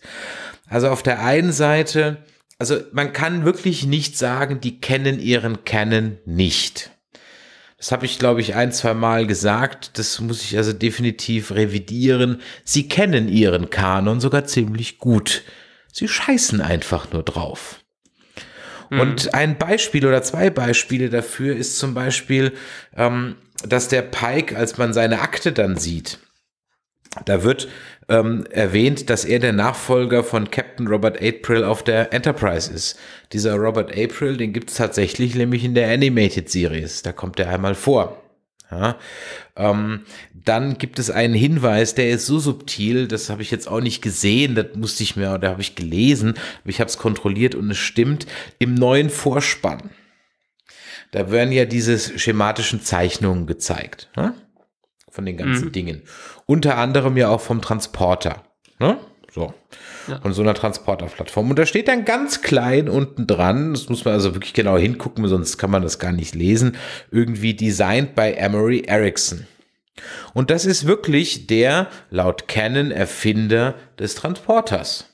Also auf der einen Seite, also man kann wirklich nicht sagen, die kennen ihren Canon nicht. Das habe ich, glaube ich, ein, zwei Mal gesagt. Das muss ich also definitiv revidieren. Sie kennen ihren Kanon sogar ziemlich gut. Sie scheißen einfach nur drauf. Mhm. Und ein Beispiel oder zwei Beispiele dafür ist zum Beispiel, ähm, dass der Pike, als man seine Akte dann sieht, da wird ähm, erwähnt, dass er der Nachfolger von Captain Robert April auf der Enterprise ist. Dieser Robert April, den gibt es tatsächlich nämlich in der Animated Series. Da kommt er einmal vor. Ja, ähm, dann gibt es einen Hinweis, der ist so subtil, das habe ich jetzt auch nicht gesehen, das musste ich mir, oder habe ich gelesen, aber ich habe es kontrolliert und es stimmt, im neuen Vorspann. Da werden ja diese schematischen Zeichnungen gezeigt, ne? von den ganzen mhm. Dingen. Unter anderem ja auch vom Transporter. Ne? So. Ja. Von so einer Transporterplattform. Und da steht dann ganz klein unten dran, das muss man also wirklich genau hingucken, sonst kann man das gar nicht lesen, irgendwie designed by Emery Ericsson. Und das ist wirklich der, laut Canon, Erfinder des Transporters.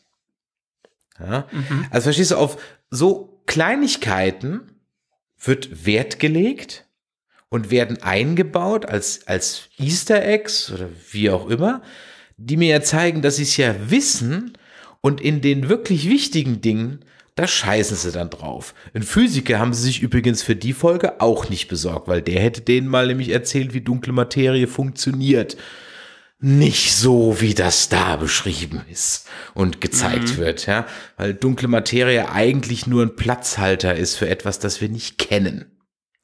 Ja? Mhm. Also verstehst du, auf so Kleinigkeiten wird Wert gelegt und werden eingebaut als, als Easter Eggs oder wie auch immer die mir ja zeigen, dass sie es ja wissen und in den wirklich wichtigen Dingen, da scheißen sie dann drauf. In Physiker haben sie sich übrigens für die Folge auch nicht besorgt, weil der hätte denen mal nämlich erzählt, wie dunkle Materie funktioniert. Nicht so, wie das da beschrieben ist und gezeigt mhm. wird, ja. Weil dunkle Materie eigentlich nur ein Platzhalter ist für etwas, das wir nicht kennen.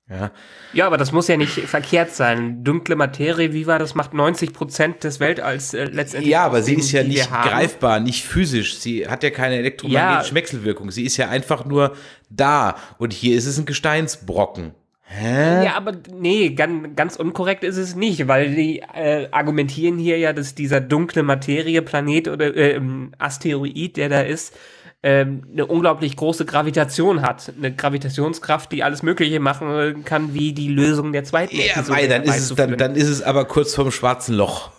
Ja. ja, aber das muss ja nicht verkehrt sein. Dunkle Materie, wie war das, macht 90 Prozent des Weltalls äh, letztendlich. Ja, aber sie ist ja nicht greifbar, nicht physisch. Sie hat ja keine elektromagnetische ja. Wechselwirkung. Sie ist ja einfach nur da. Und hier ist es ein Gesteinsbrocken. Hä? Ja, aber nee, ganz, ganz unkorrekt ist es nicht, weil die äh, argumentieren hier ja, dass dieser dunkle Materieplanet oder äh, ähm, Asteroid, der da ist, ähm, eine unglaublich große Gravitation hat. Eine Gravitationskraft, die alles Mögliche machen kann, wie die Lösung der zweiten ja, Episode. Mei, dann, ist es, dann, dann ist es aber kurz vorm schwarzen Loch.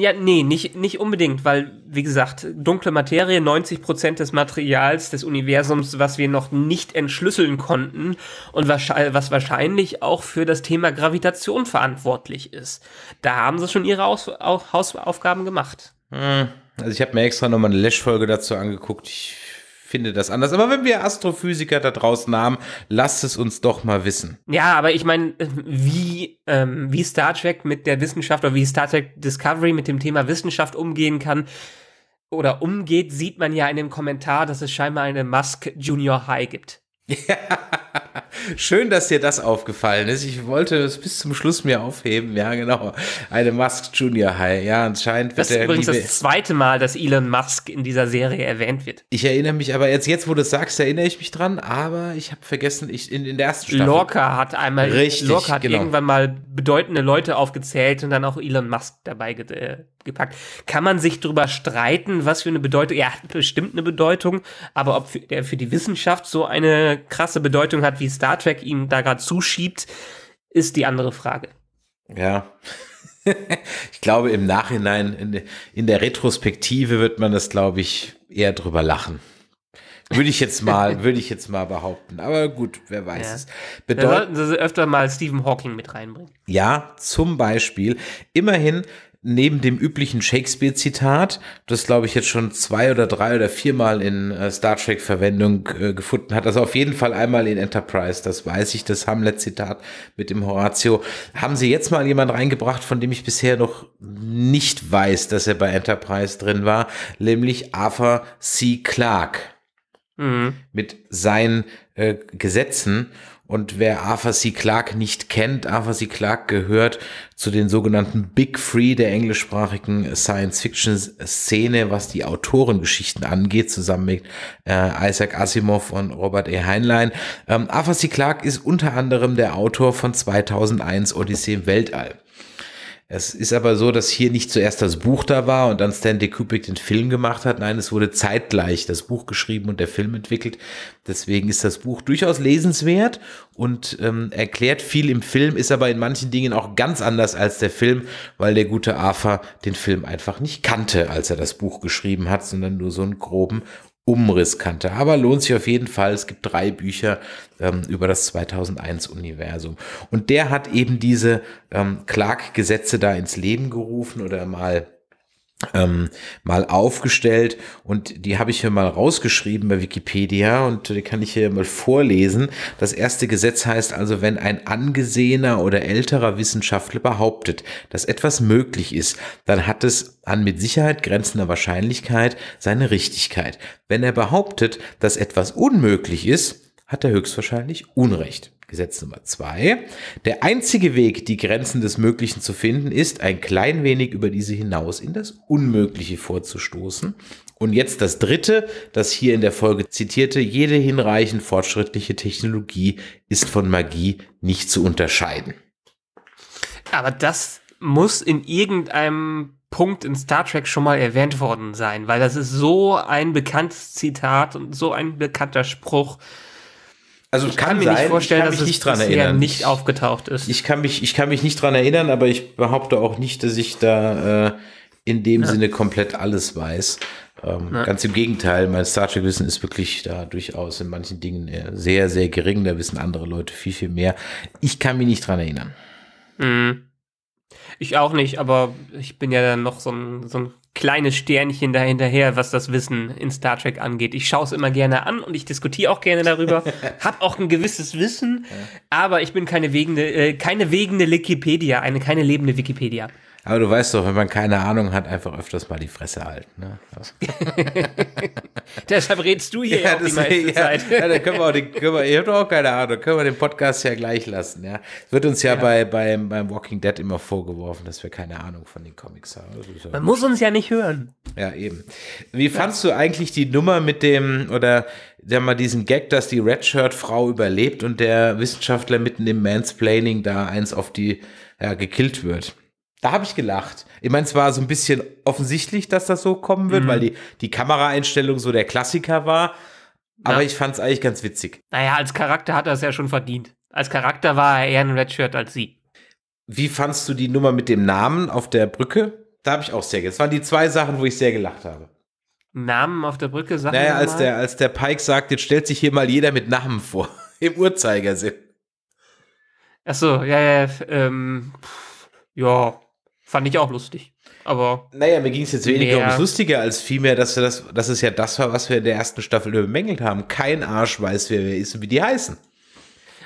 Ja, nee, nicht, nicht unbedingt, weil, wie gesagt, dunkle Materie, 90% des Materials des Universums, was wir noch nicht entschlüsseln konnten und was wahrscheinlich auch für das Thema Gravitation verantwortlich ist. Da haben sie schon ihre Aus Hausaufgaben gemacht. Hm. Also ich habe mir extra nochmal eine Lash-Folge dazu angeguckt. Ich finde das anders. Aber wenn wir Astrophysiker da draußen haben, lasst es uns doch mal wissen. Ja, aber ich meine, wie, ähm, wie Star Trek mit der Wissenschaft oder wie Star Trek Discovery mit dem Thema Wissenschaft umgehen kann oder umgeht, sieht man ja in dem Kommentar, dass es scheinbar eine Musk Junior High gibt. Ja. Schön, dass dir das aufgefallen ist. Ich wollte es bis zum Schluss mir aufheben. Ja, genau. Eine Musk Junior High. Ja, anscheinend. Das ist übrigens das zweite Mal, dass Elon Musk in dieser Serie erwähnt wird. Ich erinnere mich aber jetzt, jetzt wo du es sagst, erinnere ich mich dran. Aber ich habe vergessen, ich in, in, der ersten Staffel. Lorca hat einmal. Richtig, Lorca hat genau. irgendwann mal bedeutende Leute aufgezählt und dann auch Elon Musk dabei ge äh, gepackt. Kann man sich darüber streiten, was für eine Bedeutung? Er hat bestimmt eine Bedeutung, aber ob für, der für die Wissenschaft so eine krasse Bedeutung hat wie wie Star Trek ihm da gerade zuschiebt, ist die andere Frage. Ja. ich glaube, im Nachhinein, in, in der Retrospektive wird man das, glaube ich, eher drüber lachen. Würde ich jetzt mal, würde ich jetzt mal behaupten. Aber gut, wer weiß ja. es. Bedeut sollten sie öfter mal Stephen Hawking mit reinbringen. Ja, zum Beispiel. Immerhin neben dem üblichen Shakespeare-Zitat, das glaube ich jetzt schon zwei oder drei oder viermal in äh, Star Trek Verwendung äh, gefunden hat, also auf jeden Fall einmal in Enterprise, das weiß ich, das Hamlet-Zitat mit dem Horatio. Haben Sie jetzt mal jemanden reingebracht, von dem ich bisher noch nicht weiß, dass er bei Enterprise drin war, nämlich Arthur C. Clarke mhm. mit seinen äh, Gesetzen. Und wer Arthur C. Clarke nicht kennt, Arthur C. Clarke gehört zu den sogenannten Big Three der englischsprachigen Science-Fiction-Szene, was die Autorengeschichten angeht, zusammen mit äh, Isaac Asimov und Robert E. Heinlein. Ähm, Arthur C. Clarke ist unter anderem der Autor von 2001 Odyssee im Weltall. Es ist aber so, dass hier nicht zuerst das Buch da war und dann Stanley Kubrick den Film gemacht hat. Nein, es wurde zeitgleich das Buch geschrieben und der Film entwickelt. Deswegen ist das Buch durchaus lesenswert und ähm, erklärt viel im Film, ist aber in manchen Dingen auch ganz anders als der Film, weil der gute Arthur den Film einfach nicht kannte, als er das Buch geschrieben hat, sondern nur so einen groben Umrisskante. Aber lohnt sich auf jeden Fall. Es gibt drei Bücher ähm, über das 2001-Universum. Und der hat eben diese ähm, Clark-Gesetze da ins Leben gerufen oder mal ähm, mal aufgestellt und die habe ich hier mal rausgeschrieben bei Wikipedia und die kann ich hier mal vorlesen. Das erste Gesetz heißt also, wenn ein angesehener oder älterer Wissenschaftler behauptet, dass etwas möglich ist, dann hat es an mit Sicherheit grenzender Wahrscheinlichkeit seine Richtigkeit. Wenn er behauptet, dass etwas unmöglich ist, hat er höchstwahrscheinlich Unrecht. Gesetz Nummer zwei. Der einzige Weg, die Grenzen des Möglichen zu finden, ist, ein klein wenig über diese hinaus in das Unmögliche vorzustoßen. Und jetzt das dritte, das hier in der Folge zitierte, jede hinreichend fortschrittliche Technologie ist von Magie nicht zu unterscheiden. Aber das muss in irgendeinem Punkt in Star Trek schon mal erwähnt worden sein, weil das ist so ein bekanntes Zitat und so ein bekannter Spruch, also ich kann, kann mir sein, nicht vorstellen, dass es nicht dran erinnern. nicht aufgetaucht ist. Ich kann mich, ich kann mich nicht dran erinnern, aber ich behaupte auch nicht, dass ich da äh, in dem ja. Sinne komplett alles weiß. Ähm, ja. Ganz im Gegenteil, mein Star Trek-Wissen ist wirklich da durchaus in manchen Dingen äh, sehr, sehr gering. Da wissen andere Leute viel, viel mehr. Ich kann mich nicht dran erinnern. Mhm. Ich auch nicht, aber ich bin ja dann noch so ein, so ein kleines Sternchen dahinterher, was das Wissen in Star Trek angeht. Ich schaue es immer gerne an und ich diskutiere auch gerne darüber, Hab auch ein gewisses Wissen, ja. aber ich bin keine wegende, äh, keine wegende Wikipedia, eine keine lebende Wikipedia. Aber du weißt doch, wenn man keine Ahnung hat, einfach öfters mal die Fresse halten. Ne? Deshalb redest du hier ja, auch die meiste ja, Zeit. ja, dann können wir auch, den, können wir, ihr habt auch keine Ahnung, können wir den Podcast ja gleich lassen. Ja, das wird uns ja, ja. Bei, beim, beim Walking Dead immer vorgeworfen, dass wir keine Ahnung von den Comics haben. Ja man muss uns ja nicht hören. Ja, eben. Wie fandst du eigentlich die Nummer mit dem oder sag mal diesen Gag, dass die Redshirt-Frau überlebt und der Wissenschaftler mitten im Mansplaining da eins auf die ja, gekillt wird? Da habe ich gelacht. Ich meine, es war so ein bisschen offensichtlich, dass das so kommen wird, mhm. weil die, die Kameraeinstellung so der Klassiker war. Aber ja. ich fand es eigentlich ganz witzig. Naja, als Charakter hat er es ja schon verdient. Als Charakter war er eher ein Redshirt als sie. Wie fandst du die Nummer mit dem Namen auf der Brücke? Da habe ich auch sehr gelacht. Das waren die zwei Sachen, wo ich sehr gelacht habe. Namen auf der Brücke sagen. Naja, als der, als der Pike sagt, jetzt stellt sich hier mal jeder mit Namen vor. Im Uhrzeigersinn. Achso, ja, ja, ähm, ja, Fand ich auch lustig. Aber. Naja, mir ging es jetzt weniger ums Lustige als vielmehr, dass, das, dass es ja das war, was wir in der ersten Staffel bemängelt haben. Kein Arsch weiß, wer wer ist und wie die heißen.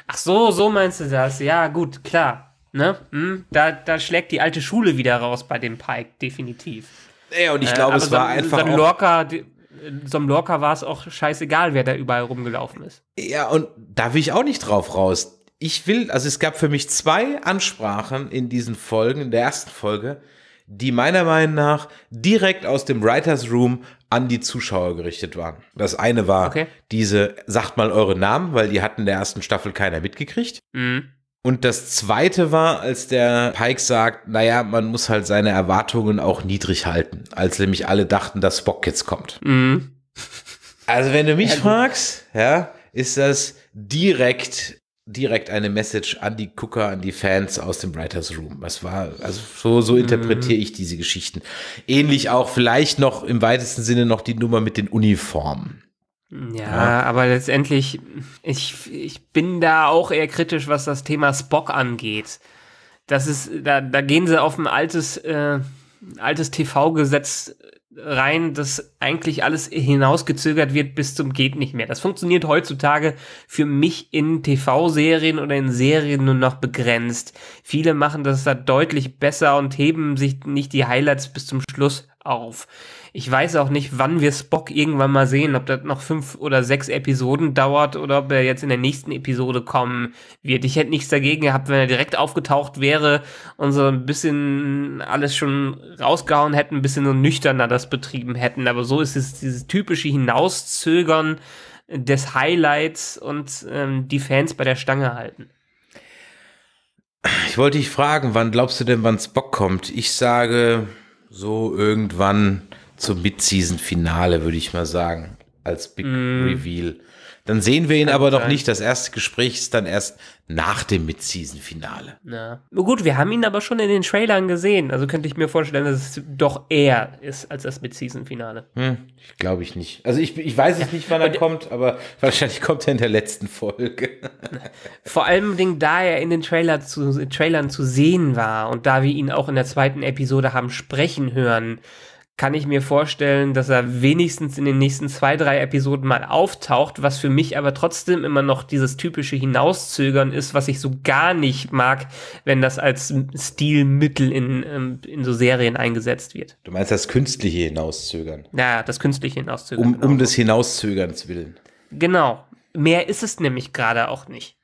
Ach so, so meinst du das? Ja, gut, klar. Ne? Hm? Da, da schlägt die alte Schule wieder raus bei dem Pike, definitiv. Naja, und ich äh, glaube, äh, es war so, einfach. So ein so einem Lorca war es auch scheißegal, wer da überall rumgelaufen ist. Ja, und da will ich auch nicht drauf raus ich will, also es gab für mich zwei Ansprachen in diesen Folgen, in der ersten Folge, die meiner Meinung nach direkt aus dem Writers Room an die Zuschauer gerichtet waren. Das eine war okay. diese, sagt mal eure Namen, weil die hatten in der ersten Staffel keiner mitgekriegt. Mhm. Und das zweite war, als der Pike sagt, naja, man muss halt seine Erwartungen auch niedrig halten, als nämlich alle dachten, dass Spock jetzt kommt. Mhm. Also wenn du mich fragst, ja, ist das direkt direkt eine Message an die Gucker, an die Fans aus dem Writers Room. Das war, also so, so mhm. interpretiere ich diese Geschichten. Ähnlich auch vielleicht noch im weitesten Sinne noch die Nummer mit den Uniformen. Ja, ja, aber letztendlich, ich, ich bin da auch eher kritisch, was das Thema Spock angeht. Das ist, da, da gehen sie auf ein altes, äh, altes TV-Gesetz rein, dass eigentlich alles hinausgezögert wird bis zum geht nicht mehr. Das funktioniert heutzutage für mich in TV-Serien oder in Serien nur noch begrenzt. Viele machen das da deutlich besser und heben sich nicht die Highlights bis zum Schluss auf ich weiß auch nicht, wann wir Spock irgendwann mal sehen, ob das noch fünf oder sechs Episoden dauert oder ob er jetzt in der nächsten Episode kommen wird. Ich hätte nichts dagegen gehabt, wenn er direkt aufgetaucht wäre und so ein bisschen alles schon rausgehauen hätten, ein bisschen so nüchterner das betrieben hätten. Aber so ist es dieses typische Hinauszögern des Highlights und ähm, die Fans bei der Stange halten. Ich wollte dich fragen, wann glaubst du denn, wann Spock kommt? Ich sage so irgendwann zum Mid-Season-Finale, würde ich mal sagen, als Big mm. Reveal. Dann sehen wir ihn Kann aber sein. noch nicht. Das erste Gespräch ist dann erst nach dem Mid-Season-Finale. Na Gut, wir haben ihn aber schon in den Trailern gesehen. Also könnte ich mir vorstellen, dass es doch eher ist als das Mid-Season-Finale. Hm, Glaube ich nicht. Also ich, ich weiß es ja. nicht, wann er Und kommt, aber wahrscheinlich kommt er in der letzten Folge. Vor allem, da er in den Trailer zu, Trailern zu sehen war und da wir ihn auch in der zweiten Episode haben sprechen hören, kann ich mir vorstellen, dass er wenigstens in den nächsten zwei, drei Episoden mal auftaucht, was für mich aber trotzdem immer noch dieses typische Hinauszögern ist, was ich so gar nicht mag, wenn das als Stilmittel in, ähm, in so Serien eingesetzt wird. Du meinst das künstliche Hinauszögern? Ja, das künstliche Hinauszögern. Um, genau. um des Hinauszögerns willen. Genau. Mehr ist es nämlich gerade auch nicht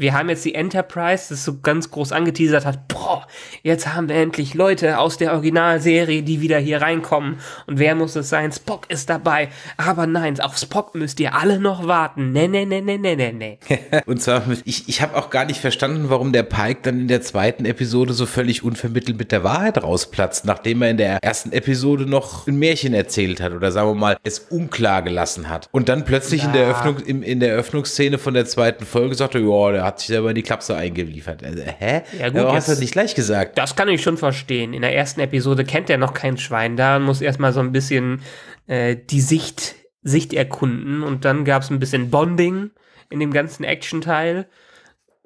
wir haben jetzt die Enterprise, das so ganz groß angeteasert hat, boah, jetzt haben wir endlich Leute aus der Originalserie, die wieder hier reinkommen. Und wer muss es sein? Spock ist dabei. Aber nein, auf Spock müsst ihr alle noch warten. Nee, nee, ne, nee, ne, nee, nee, nee, nee. und zwar, ich, ich habe auch gar nicht verstanden, warum der Pike dann in der zweiten Episode so völlig unvermittelt mit der Wahrheit rausplatzt, nachdem er in der ersten Episode noch ein Märchen erzählt hat oder sagen wir mal, es unklar gelassen hat. Und dann plötzlich ja. in der Öffnung, in, in der Öffnungsszene von der zweiten Folge sagte, ja, der hat hat sich selber die Klapse eingeliefert. Also, hä? Ja, gut, Warum hast du das nicht gleich gesagt? Das kann ich schon verstehen. In der ersten Episode kennt er noch kein Schwein. Da muss erstmal so ein bisschen äh, die Sicht, Sicht erkunden. Und dann gab es ein bisschen Bonding in dem ganzen Action-Teil.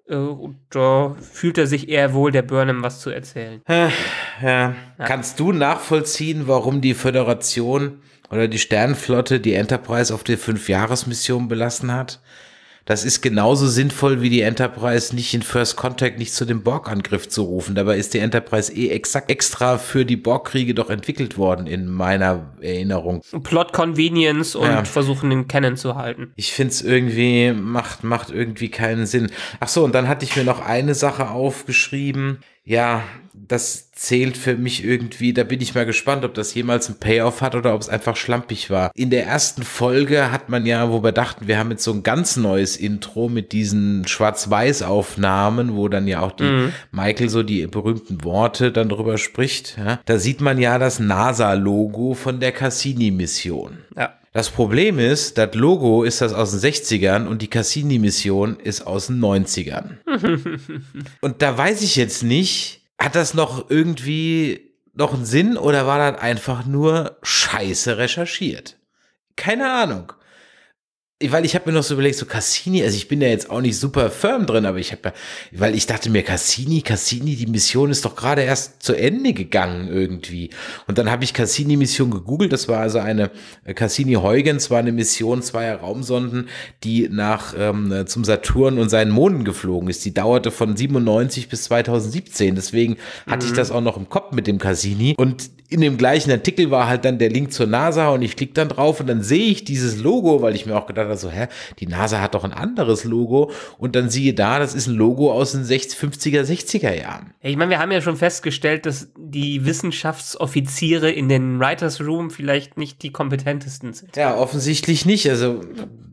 Äh, und da fühlt er sich eher wohl, der Burnham was zu erzählen. Ja. Ja. Kannst du nachvollziehen, warum die Föderation oder die Sternenflotte die Enterprise auf die Fünf-Jahres-Mission belassen hat? das ist genauso sinnvoll wie die Enterprise nicht in First Contact nicht zu dem Borg-Angriff zu rufen. Dabei ist die Enterprise eh exakt extra für die Borg-Kriege doch entwickelt worden in meiner Erinnerung. Plot Convenience und ja. versuchen den Canon zu halten. Ich finde es irgendwie macht macht irgendwie keinen Sinn. Ach so, und dann hatte ich mir noch eine Sache aufgeschrieben ja, das zählt für mich irgendwie. Da bin ich mal gespannt, ob das jemals ein Payoff hat oder ob es einfach schlampig war. In der ersten Folge hat man ja, wo wir dachten, wir haben jetzt so ein ganz neues Intro mit diesen Schwarz-Weiß-Aufnahmen, wo dann ja auch die mhm. Michael so die berühmten Worte dann drüber spricht. Ja. Da sieht man ja das NASA-Logo von der Cassini-Mission. Ja. Das Problem ist, das Logo ist das aus den 60ern und die Cassini-Mission ist aus den 90ern. und da weiß ich jetzt nicht, hat das noch irgendwie noch einen Sinn oder war das einfach nur scheiße recherchiert? Keine Ahnung weil ich habe mir noch so überlegt, so Cassini, also ich bin ja jetzt auch nicht super firm drin, aber ich habe weil ich dachte mir, Cassini, Cassini, die Mission ist doch gerade erst zu Ende gegangen irgendwie. Und dann habe ich Cassini-Mission gegoogelt, das war also eine äh, Cassini-Huygens, war eine Mission zweier Raumsonden, die nach ähm, zum Saturn und seinen Monden geflogen ist. Die dauerte von 97 bis 2017, deswegen mhm. hatte ich mhm. das auch noch im Kopf mit dem Cassini. Und in dem gleichen Artikel war halt dann der Link zur NASA und ich klicke dann drauf und dann sehe ich dieses Logo, weil ich mir auch gedacht habe, gerade so, hä, die NASA hat doch ein anderes Logo und dann siehe da, das ist ein Logo aus den 60, 50er, 60er Jahren. Ich meine, wir haben ja schon festgestellt, dass die Wissenschaftsoffiziere in den Writers Room vielleicht nicht die kompetentesten sind. Ja, offensichtlich nicht, also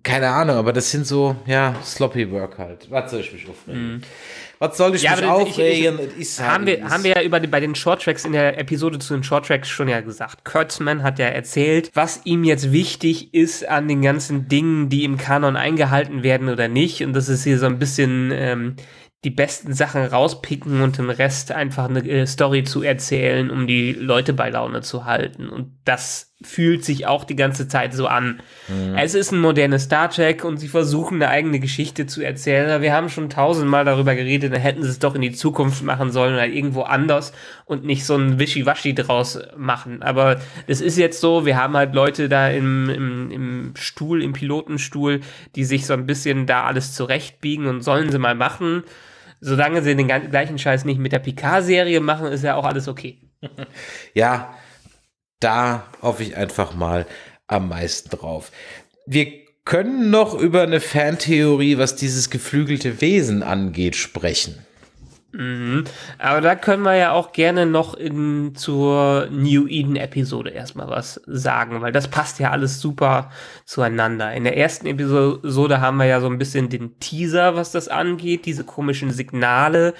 keine Ahnung, aber das sind so, ja, Sloppy Work halt. Was soll ich mich aufregen? Mhm. Was soll ich ja, mich aufregen? Ich, ich, ich, ich halt haben, wir, haben wir ja über die, bei den Short Tracks in der Episode zu den Short Tracks schon ja gesagt. Kurtzman hat ja erzählt, was ihm jetzt wichtig ist an den ganzen Dingen, die im Kanon eingehalten werden oder nicht. Und das ist hier so ein bisschen ähm, die besten Sachen rauspicken und den Rest einfach eine äh, Story zu erzählen, um die Leute bei Laune zu halten. Und das fühlt sich auch die ganze Zeit so an. Mhm. Es ist ein modernes Star Trek und sie versuchen eine eigene Geschichte zu erzählen. Wir haben schon tausendmal darüber geredet, dann hätten sie es doch in die Zukunft machen sollen oder irgendwo anders und nicht so ein Wischiwaschi draus machen. Aber es ist jetzt so, wir haben halt Leute da im, im, im Stuhl, im Pilotenstuhl, die sich so ein bisschen da alles zurechtbiegen und sollen sie mal machen. Solange sie den gleichen Scheiß nicht mit der Picard-Serie machen, ist ja auch alles okay. ja, da hoffe ich einfach mal am meisten drauf. Wir können noch über eine Fantheorie, was dieses geflügelte Wesen angeht, sprechen. Mhm. Aber da können wir ja auch gerne noch in, zur New Eden-Episode erstmal was sagen, weil das passt ja alles super zueinander. In der ersten Episode haben wir ja so ein bisschen den Teaser, was das angeht, diese komischen Signale,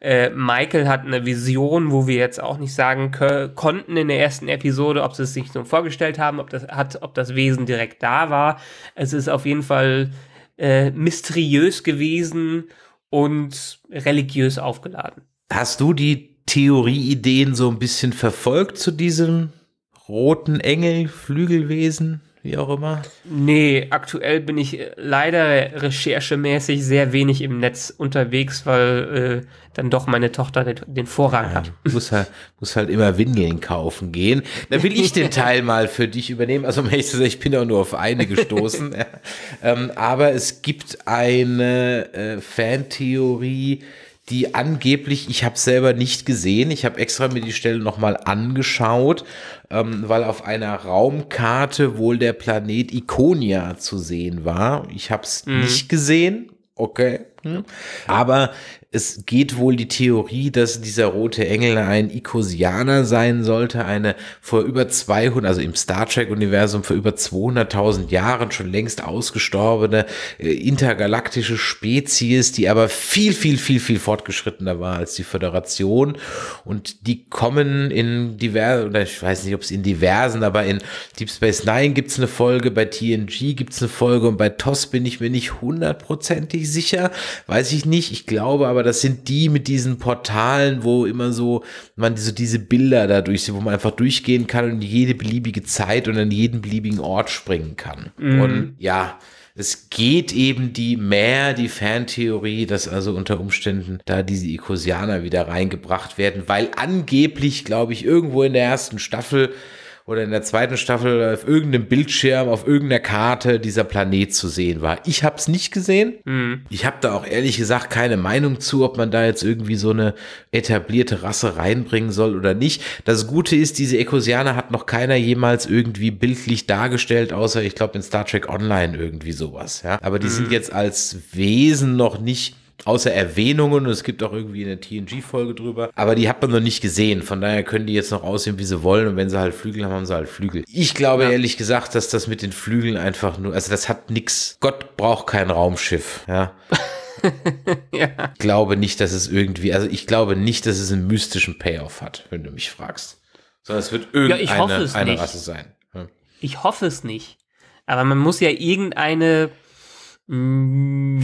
äh, Michael hat eine Vision, wo wir jetzt auch nicht sagen konnten in der ersten Episode, ob sie es sich so vorgestellt haben, ob das, hat, ob das Wesen direkt da war. Es ist auf jeden Fall äh, mysteriös gewesen und religiös aufgeladen. Hast du die Theorieideen so ein bisschen verfolgt zu diesem roten Engel, Flügelwesen? wie auch immer? Nee, aktuell bin ich äh, leider recherchemäßig sehr wenig im Netz unterwegs, weil äh, dann doch meine Tochter den Vorrang ja, hat. Muss halt, muss halt immer Windeln kaufen gehen. Da will ich den Teil mal für dich übernehmen. Also, um ehrlich zu sein, ich bin auch nur auf eine gestoßen. ähm, aber es gibt eine äh, Fantheorie, die angeblich, ich habe selber nicht gesehen, ich habe extra mir die Stelle nochmal angeschaut, ähm, weil auf einer Raumkarte wohl der Planet Iconia zu sehen war. Ich habe es mhm. nicht gesehen, okay. Mhm. Aber es geht wohl die Theorie, dass dieser rote Engel ein Ikosianer sein sollte, eine vor über 200, also im Star Trek-Universum vor über 200.000 Jahren schon längst ausgestorbene äh, intergalaktische Spezies, die aber viel, viel, viel, viel fortgeschrittener war als die Föderation. Und die kommen in diversen, oder ich weiß nicht, ob es in diversen, aber in Deep Space Nine gibt es eine Folge, bei TNG gibt es eine Folge und bei TOS bin ich mir nicht hundertprozentig sicher, weiß ich nicht. Ich glaube aber, aber das sind die mit diesen Portalen, wo immer so man so diese Bilder dadurch sieht, wo man einfach durchgehen kann und jede beliebige Zeit und an jeden beliebigen Ort springen kann. Mhm. Und ja, es geht eben die mehr die Fantheorie, dass also unter Umständen da diese Ikosianer wieder reingebracht werden, weil angeblich, glaube ich, irgendwo in der ersten Staffel oder in der zweiten Staffel auf irgendeinem Bildschirm, auf irgendeiner Karte dieser Planet zu sehen war. Ich habe es nicht gesehen. Mhm. Ich habe da auch ehrlich gesagt keine Meinung zu, ob man da jetzt irgendwie so eine etablierte Rasse reinbringen soll oder nicht. Das Gute ist, diese Ecosianer hat noch keiner jemals irgendwie bildlich dargestellt, außer ich glaube in Star Trek Online irgendwie sowas. Ja? Aber die mhm. sind jetzt als Wesen noch nicht außer Erwähnungen und es gibt auch irgendwie eine TNG-Folge drüber. Aber die hat man noch nicht gesehen. Von daher können die jetzt noch aussehen, wie sie wollen. Und wenn sie halt Flügel haben, haben sie halt Flügel. Ich glaube ja. ehrlich gesagt, dass das mit den Flügeln einfach nur, also das hat nichts. Gott braucht kein Raumschiff, ja. ja. Ich glaube nicht, dass es irgendwie, also ich glaube nicht, dass es einen mystischen Payoff hat, wenn du mich fragst. Sondern es wird irgendeine ja, es eine nicht. Rasse sein. Ich hoffe es nicht. Aber man muss ja irgendeine Mm,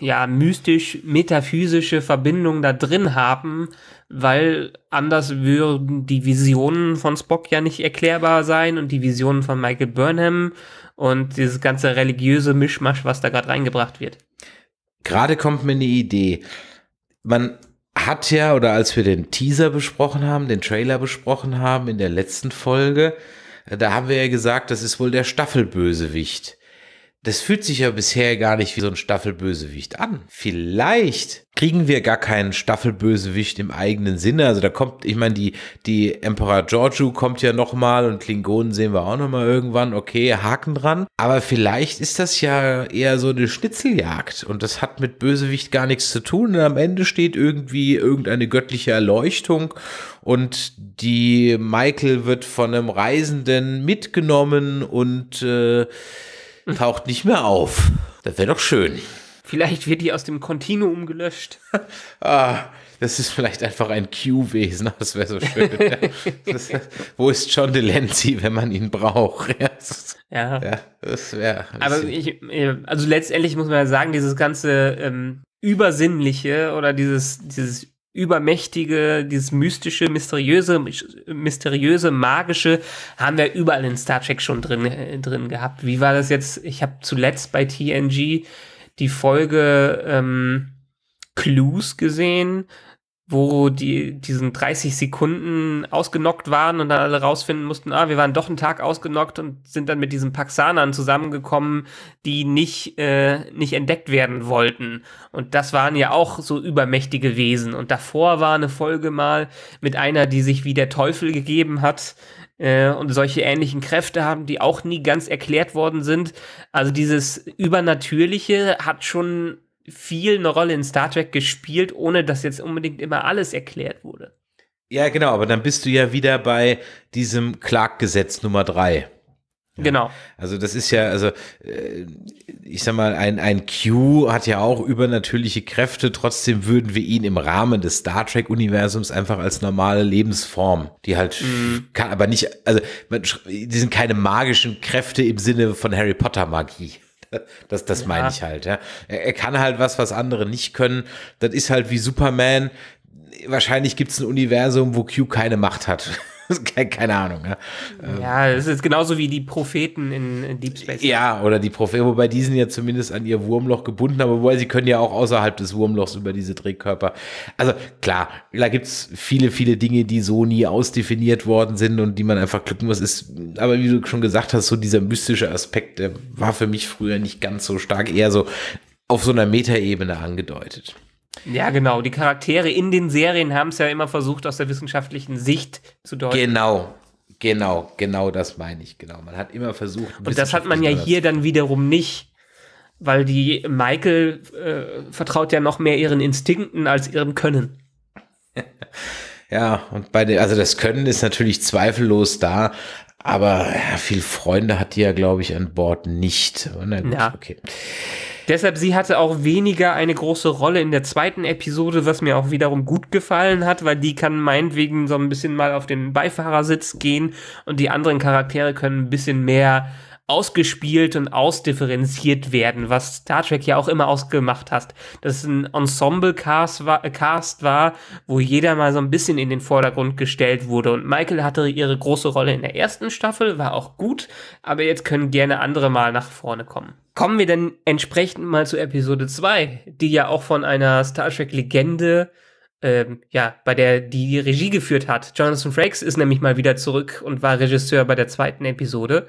ja, mystisch, metaphysische Verbindung da drin haben, weil anders würden die Visionen von Spock ja nicht erklärbar sein und die Visionen von Michael Burnham und dieses ganze religiöse Mischmasch, was da gerade reingebracht wird. Gerade kommt mir eine Idee. Man hat ja, oder als wir den Teaser besprochen haben, den Trailer besprochen haben in der letzten Folge, äh, da haben wir ja gesagt, das ist wohl der Staffelbösewicht. Das fühlt sich ja bisher gar nicht wie so ein Staffelbösewicht an. Vielleicht kriegen wir gar keinen Staffelbösewicht im eigenen Sinne. Also da kommt, ich meine, die, die Emperor Giorgio kommt ja nochmal und Klingonen sehen wir auch nochmal irgendwann. Okay, Haken dran. Aber vielleicht ist das ja eher so eine Schnitzeljagd und das hat mit Bösewicht gar nichts zu tun. Und am Ende steht irgendwie irgendeine göttliche Erleuchtung und die Michael wird von einem Reisenden mitgenommen und äh, taucht nicht mehr auf. Das wäre doch schön. Vielleicht wird die aus dem Kontinuum gelöscht. ah, das ist vielleicht einfach ein Q-Wesen. Das wäre so schön. ja. wo ist John Delancey, wenn man ihn braucht? ja. ja, das wäre. Aber ich, äh, also letztendlich muss man ja sagen, dieses ganze ähm, Übersinnliche oder dieses, dieses übermächtige, dieses mystische, mysteriöse, mysteriöse, magische haben wir überall in Star Trek schon drin, äh, drin gehabt. Wie war das jetzt? Ich habe zuletzt bei TNG die Folge ähm, Clues gesehen, wo die diesen 30 Sekunden ausgenockt waren und dann alle rausfinden mussten, ah, wir waren doch einen Tag ausgenockt und sind dann mit diesen Paxanern zusammengekommen, die nicht äh, nicht entdeckt werden wollten. Und das waren ja auch so übermächtige Wesen. Und davor war eine Folge mal mit einer, die sich wie der Teufel gegeben hat äh, und solche ähnlichen Kräfte haben, die auch nie ganz erklärt worden sind. Also dieses Übernatürliche hat schon viel eine Rolle in Star Trek gespielt, ohne dass jetzt unbedingt immer alles erklärt wurde. Ja, genau, aber dann bist du ja wieder bei diesem Clark-Gesetz Nummer 3. Ja. Genau. Also das ist ja, also äh, ich sag mal, ein, ein Q hat ja auch übernatürliche Kräfte, trotzdem würden wir ihn im Rahmen des Star Trek-Universums einfach als normale Lebensform, die halt mhm. kann, aber nicht, also die sind keine magischen Kräfte im Sinne von Harry Potter-Magie. Das, das ja. meine ich halt. Ja. Er, er kann halt was, was andere nicht können. Das ist halt wie Superman. Wahrscheinlich gibt es ein Universum, wo Q keine Macht hat. Keine Ahnung. Ja, ähm, ja das ist genauso wie die Propheten in Deep Space. Ja, oder die Propheten, wobei die sind ja zumindest an ihr Wurmloch gebunden, aber wobei sie können ja auch außerhalb des Wurmlochs über diese Drehkörper. Also klar, da gibt es viele, viele Dinge, die so nie ausdefiniert worden sind und die man einfach glücken muss. Ist, aber wie du schon gesagt hast, so dieser mystische Aspekt, der war für mich früher nicht ganz so stark, eher so auf so einer Metaebene angedeutet. Ja, genau. Die Charaktere in den Serien haben es ja immer versucht, aus der wissenschaftlichen Sicht zu deuten. Genau, genau, genau das meine ich. Genau. Man hat immer versucht. Und das hat man ja hier dann wiederum nicht, weil die Michael äh, vertraut ja noch mehr ihren Instinkten als ihrem Können. ja, und bei den, also das Können ist natürlich zweifellos da, aber ja, viel Freunde hat die ja, glaube ich, an Bord nicht. Na gut, ja. okay. Deshalb, sie hatte auch weniger eine große Rolle in der zweiten Episode, was mir auch wiederum gut gefallen hat, weil die kann meinetwegen so ein bisschen mal auf den Beifahrersitz gehen und die anderen Charaktere können ein bisschen mehr ausgespielt und ausdifferenziert werden, was Star Trek ja auch immer ausgemacht hat, dass es ein Ensemble-Cast war, Cast war, wo jeder mal so ein bisschen in den Vordergrund gestellt wurde. Und Michael hatte ihre große Rolle in der ersten Staffel, war auch gut, aber jetzt können gerne andere mal nach vorne kommen. Kommen wir dann entsprechend mal zu Episode 2, die ja auch von einer Star Trek-Legende ähm, ja, bei der die Regie geführt hat. Jonathan Frakes ist nämlich mal wieder zurück und war Regisseur bei der zweiten Episode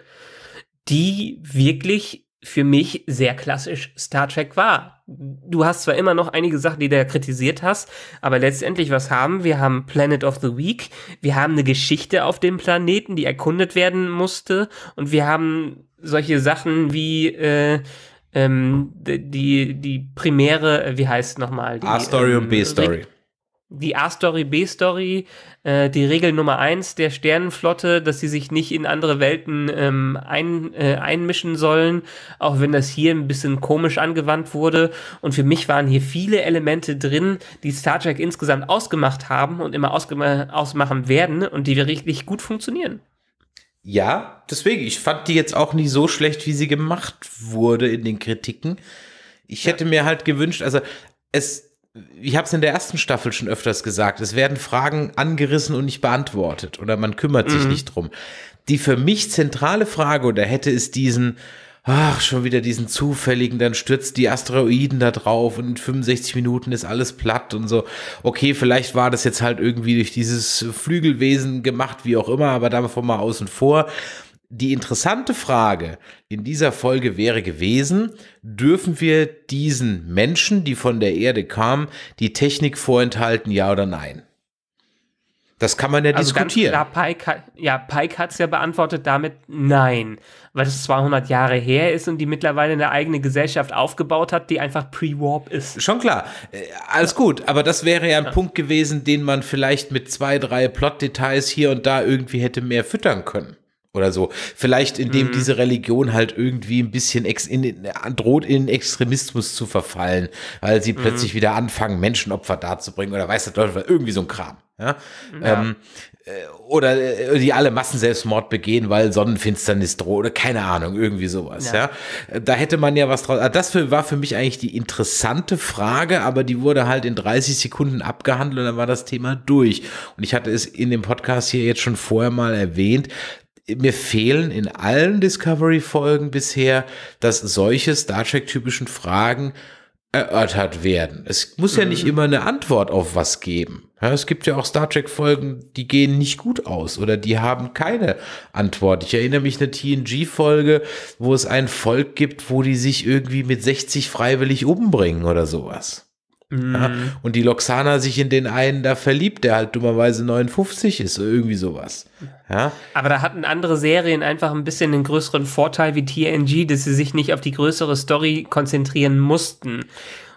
die wirklich für mich sehr klassisch Star Trek war. Du hast zwar immer noch einige Sachen, die du ja kritisiert hast, aber letztendlich, was haben wir? Wir haben Planet of the Week, wir haben eine Geschichte auf dem Planeten, die erkundet werden musste, und wir haben solche Sachen wie äh, ähm, die, die primäre, äh, wie heißt nochmal? A-Story ähm, und B-Story die A-Story, B-Story, äh, die Regel Nummer 1 der Sternenflotte, dass sie sich nicht in andere Welten ähm, ein, äh, einmischen sollen, auch wenn das hier ein bisschen komisch angewandt wurde. Und für mich waren hier viele Elemente drin, die Star Trek insgesamt ausgemacht haben und immer ausmachen werden und die richtig gut funktionieren. Ja, deswegen, ich fand die jetzt auch nicht so schlecht, wie sie gemacht wurde in den Kritiken. Ich ja. hätte mir halt gewünscht, also es, ich habe es in der ersten Staffel schon öfters gesagt, es werden Fragen angerissen und nicht beantwortet oder man kümmert sich mhm. nicht drum. Die für mich zentrale Frage oder hätte es diesen, ach, schon wieder diesen zufälligen, dann stürzt die Asteroiden da drauf und in 65 Minuten ist alles platt und so. Okay, vielleicht war das jetzt halt irgendwie durch dieses Flügelwesen gemacht, wie auch immer, aber davon mal außen vor die interessante Frage in dieser Folge wäre gewesen, dürfen wir diesen Menschen, die von der Erde kamen, die Technik vorenthalten, ja oder nein? Das kann man ja also diskutieren. Ganz klar, Pike ja, Pike hat es ja beantwortet damit nein, weil es 200 Jahre her ist und die mittlerweile eine eigene Gesellschaft aufgebaut hat, die einfach pre-warp ist. Schon klar, äh, alles gut, aber das wäre ja ein ja. Punkt gewesen, den man vielleicht mit zwei, drei Plot-Details hier und da irgendwie hätte mehr füttern können oder so. Vielleicht indem mhm. diese Religion halt irgendwie ein bisschen ex in, äh, droht, in Extremismus zu verfallen, weil sie mhm. plötzlich wieder anfangen, Menschenopfer darzubringen oder weiß das Leute, irgendwie so ein Kram. Ja? ja. Ähm, äh, oder äh, die alle Massenselbstmord begehen, weil Sonnenfinsternis droht oder keine Ahnung, irgendwie sowas. Ja. ja. Da hätte man ja was draus. Ah, das war für mich eigentlich die interessante Frage, aber die wurde halt in 30 Sekunden abgehandelt und dann war das Thema durch. Und ich hatte es in dem Podcast hier jetzt schon vorher mal erwähnt, mir fehlen in allen Discovery-Folgen bisher, dass solche Star Trek-typischen Fragen erörtert werden. Es muss ja nicht mhm. immer eine Antwort auf was geben. es gibt ja auch Star Trek-Folgen, die gehen nicht gut aus oder die haben keine Antwort. Ich erinnere mich an eine TNG-Folge, wo es ein Volk gibt, wo die sich irgendwie mit 60 freiwillig umbringen oder sowas. Mhm. Ja? Mm. Und die Loxana sich in den einen da verliebt, der halt dummerweise 59 ist, irgendwie sowas. Ja? Aber da hatten andere Serien einfach ein bisschen den größeren Vorteil wie TNG, dass sie sich nicht auf die größere Story konzentrieren mussten. Und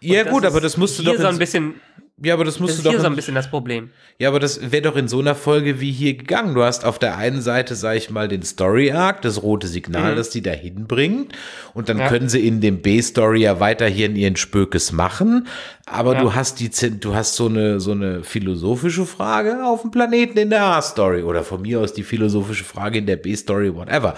ja, gut, aber das musste doch. Hier so ein bisschen ja, aber das musst das du doch. Das ist hier so ein bisschen das Problem. Ja, aber das wäre doch in so einer Folge wie hier gegangen. Du hast auf der einen Seite, sag ich mal, den Story Arc, das rote Signal, mhm. das die dahin bringt. Und dann ja. können sie in dem B-Story ja weiterhin ihren Spökes machen. Aber ja. du hast die, du hast so eine, so eine philosophische Frage auf dem Planeten in der A-Story oder von mir aus die philosophische Frage in der B-Story, whatever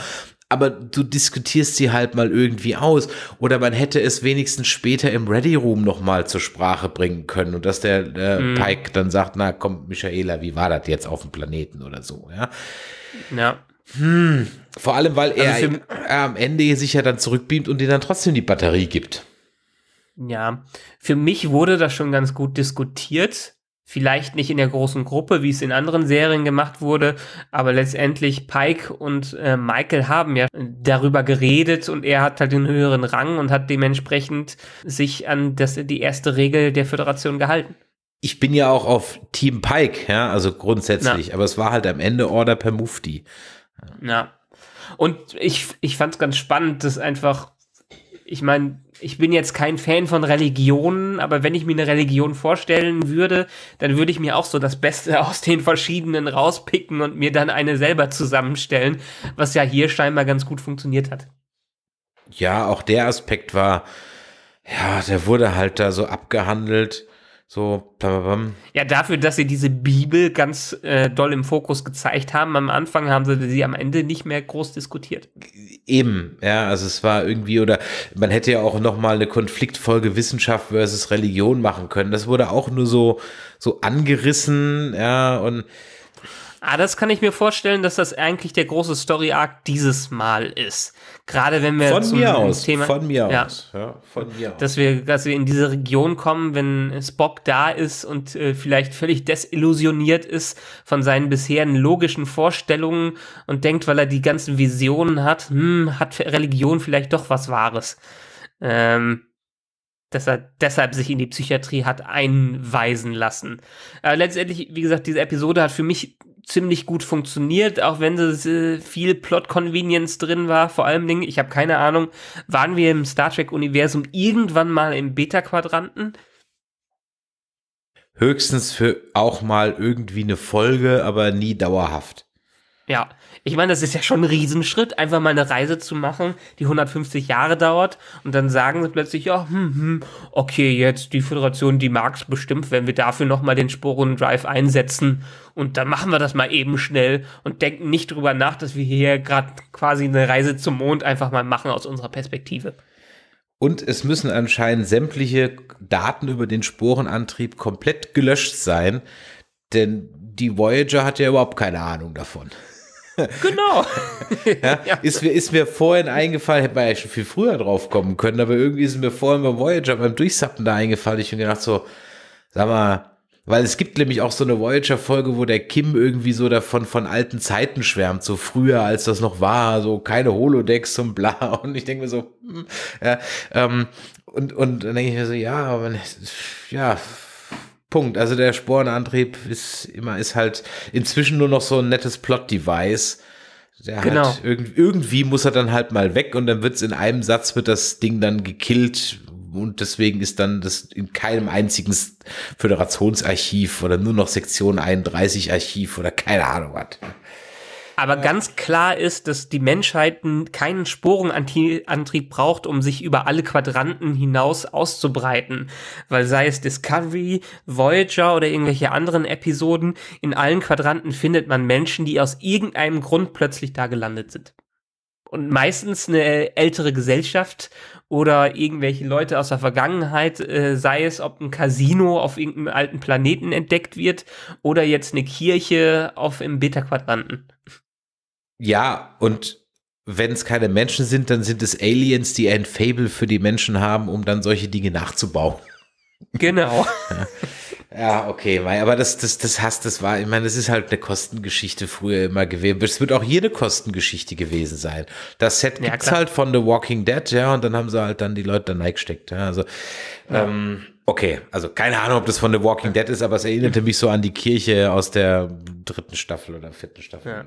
aber du diskutierst sie halt mal irgendwie aus. Oder man hätte es wenigstens später im Ready Room nochmal zur Sprache bringen können und dass der äh, mm. Pike dann sagt, na komm, Michaela, wie war das jetzt auf dem Planeten oder so, ja. Ja. Hm. Vor allem, weil also er, also er am Ende sich ja dann zurückbeamt und dir dann trotzdem die Batterie gibt. Ja, für mich wurde das schon ganz gut diskutiert. Vielleicht nicht in der großen Gruppe, wie es in anderen Serien gemacht wurde, aber letztendlich Pike und äh, Michael haben ja darüber geredet und er hat halt den höheren Rang und hat dementsprechend sich an das, die erste Regel der Föderation gehalten. Ich bin ja auch auf Team Pike, ja, also grundsätzlich, Na. aber es war halt am Ende Order per Mufti. Ja. Und ich, ich fand es ganz spannend, dass einfach ich meine, ich bin jetzt kein Fan von Religionen, aber wenn ich mir eine Religion vorstellen würde, dann würde ich mir auch so das Beste aus den verschiedenen rauspicken und mir dann eine selber zusammenstellen, was ja hier scheinbar ganz gut funktioniert hat. Ja, auch der Aspekt war, ja, der wurde halt da so abgehandelt. So, bam, bam. Ja, dafür, dass sie diese Bibel ganz äh, doll im Fokus gezeigt haben, am Anfang haben sie sie am Ende nicht mehr groß diskutiert. Eben, ja, also es war irgendwie, oder man hätte ja auch nochmal eine Konfliktfolge Wissenschaft versus Religion machen können. Das wurde auch nur so, so angerissen, ja, und. Ah, das kann ich mir vorstellen, dass das eigentlich der große Story-Arc dieses Mal ist. Gerade wenn wir von zum mir aus, Thema von mir ja, aus, ja, von mir aus. dass wir, dass wir in diese Region kommen, wenn Spock da ist und äh, vielleicht völlig desillusioniert ist von seinen bisherigen logischen Vorstellungen und denkt, weil er die ganzen Visionen hat, hm, hat Religion vielleicht doch was Wahres. Ähm, dass er deshalb sich in die Psychiatrie hat einweisen lassen. Aber letztendlich, wie gesagt, diese Episode hat für mich ziemlich gut funktioniert, auch wenn es äh, viel Plot-Convenience drin war. Vor allem, Dingen, ich habe keine Ahnung, waren wir im Star Trek-Universum irgendwann mal im Beta-Quadranten? Höchstens für auch mal irgendwie eine Folge, aber nie dauerhaft. Ja, ich meine, das ist ja schon ein Riesenschritt, einfach mal eine Reise zu machen, die 150 Jahre dauert und dann sagen sie plötzlich, ja, hm, hm, okay, jetzt die Föderation, die mag es bestimmt, wenn wir dafür nochmal den Sporen-Drive einsetzen und dann machen wir das mal eben schnell und denken nicht drüber nach, dass wir hier gerade quasi eine Reise zum Mond einfach mal machen aus unserer Perspektive. Und es müssen anscheinend sämtliche Daten über den Sporenantrieb komplett gelöscht sein, denn die Voyager hat ja überhaupt keine Ahnung davon. Genau. ja, ja. Ist, mir, ist mir vorhin eingefallen, hätte man ja schon viel früher drauf kommen können, aber irgendwie ist mir vorhin beim Voyager, beim Durchsappen da eingefallen. Ich habe gedacht so, sag mal, weil es gibt nämlich auch so eine Voyager-Folge, wo der Kim irgendwie so davon von alten Zeiten schwärmt, so früher, als das noch war, so keine Holodecks und bla. Und ich denke mir so, hm, ja, ähm, und, und dann denke ich mir so, ja, aber, ja, Punkt. Also der Sporenantrieb ist immer, ist halt inzwischen nur noch so ein nettes Plot-Device. Der genau. Halt irgendwie, irgendwie muss er dann halt mal weg und dann wird's in einem Satz wird das Ding dann gekillt und deswegen ist dann das in keinem einzigen Föderationsarchiv oder nur noch Sektion 31 Archiv oder keine Ahnung was. Aber ja. ganz klar ist, dass die Menschheit keinen Sporenantrieb braucht, um sich über alle Quadranten hinaus auszubreiten. Weil sei es Discovery, Voyager oder irgendwelche anderen Episoden, in allen Quadranten findet man Menschen, die aus irgendeinem Grund plötzlich da gelandet sind. Und meistens eine ältere Gesellschaft oder irgendwelche Leute aus der Vergangenheit, äh, sei es, ob ein Casino auf irgendeinem alten Planeten entdeckt wird oder jetzt eine Kirche auf im Beta-Quadranten. Ja, und wenn es keine Menschen sind, dann sind es Aliens, die ein Fable für die Menschen haben, um dann solche Dinge nachzubauen. Genau. ja, okay, aber das, das, das Hass, das war, ich meine, das ist halt eine Kostengeschichte früher immer gewesen. Es wird auch hier eine Kostengeschichte gewesen sein. Das Set ja, gibt's klar. halt von The Walking Dead, ja, und dann haben sie halt dann die Leute da reingesteckt. Ja, also, ja. Ähm, Okay, also keine Ahnung, ob das von The Walking Dead ist, aber es erinnerte mich so an die Kirche aus der dritten Staffel oder vierten Staffel. Ja.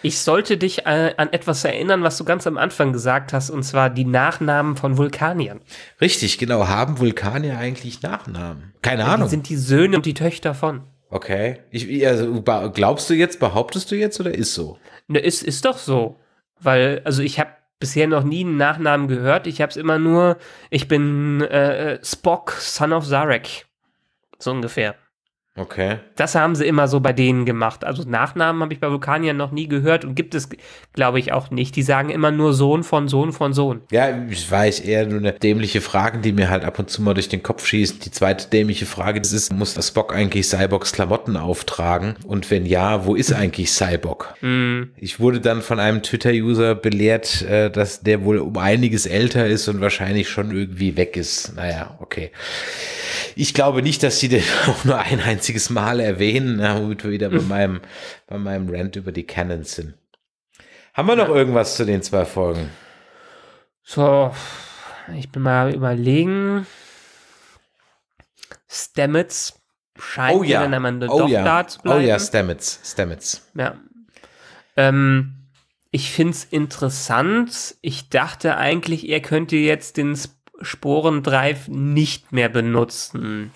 Ich sollte dich äh, an etwas erinnern, was du ganz am Anfang gesagt hast, und zwar die Nachnamen von Vulkaniern. Richtig, genau. Haben Vulkanier eigentlich Nachnamen? Keine ja, äh, Ahnung. Die sind die Söhne und die Töchter von. Okay. Ich, also, glaubst du jetzt, behauptest du jetzt oder ist so? Ne, ist, ist doch so. Weil, also ich habe bisher noch nie einen Nachnamen gehört. Ich habe es immer nur, ich bin äh, äh, Spock, Son of Zarek. So ungefähr. Okay. Das haben sie immer so bei denen gemacht. Also Nachnamen habe ich bei Vulkaniern noch nie gehört und gibt es, glaube ich, auch nicht. Die sagen immer nur Sohn von Sohn von Sohn. Ja, ich weiß, eher nur eine dämliche Frage, die mir halt ab und zu mal durch den Kopf schießt. Die zweite dämliche Frage, das ist, muss das Bock eigentlich Cyborgs Klamotten auftragen? Und wenn ja, wo ist eigentlich Cyborg? Mm. Ich wurde dann von einem Twitter-User belehrt, äh, dass der wohl um einiges älter ist und wahrscheinlich schon irgendwie weg ist. Naja, okay. Ich glaube nicht, dass sie den auch nur ein einziges Mal erwähnen, ne, womit wir wieder bei mhm. meinem, bei meinem Rant über die Cannons sind. Haben wir noch irgendwas zu den zwei Folgen? So, ich bin mal überlegen. Stamets scheint oh ja. dann am Ende oh doch ja. da zu bleiben. Oh ja, Stamets, Stamets. Ja. Ähm, ich finde es interessant. Ich dachte eigentlich, er könnte jetzt den Sporendrive nicht mehr benutzen.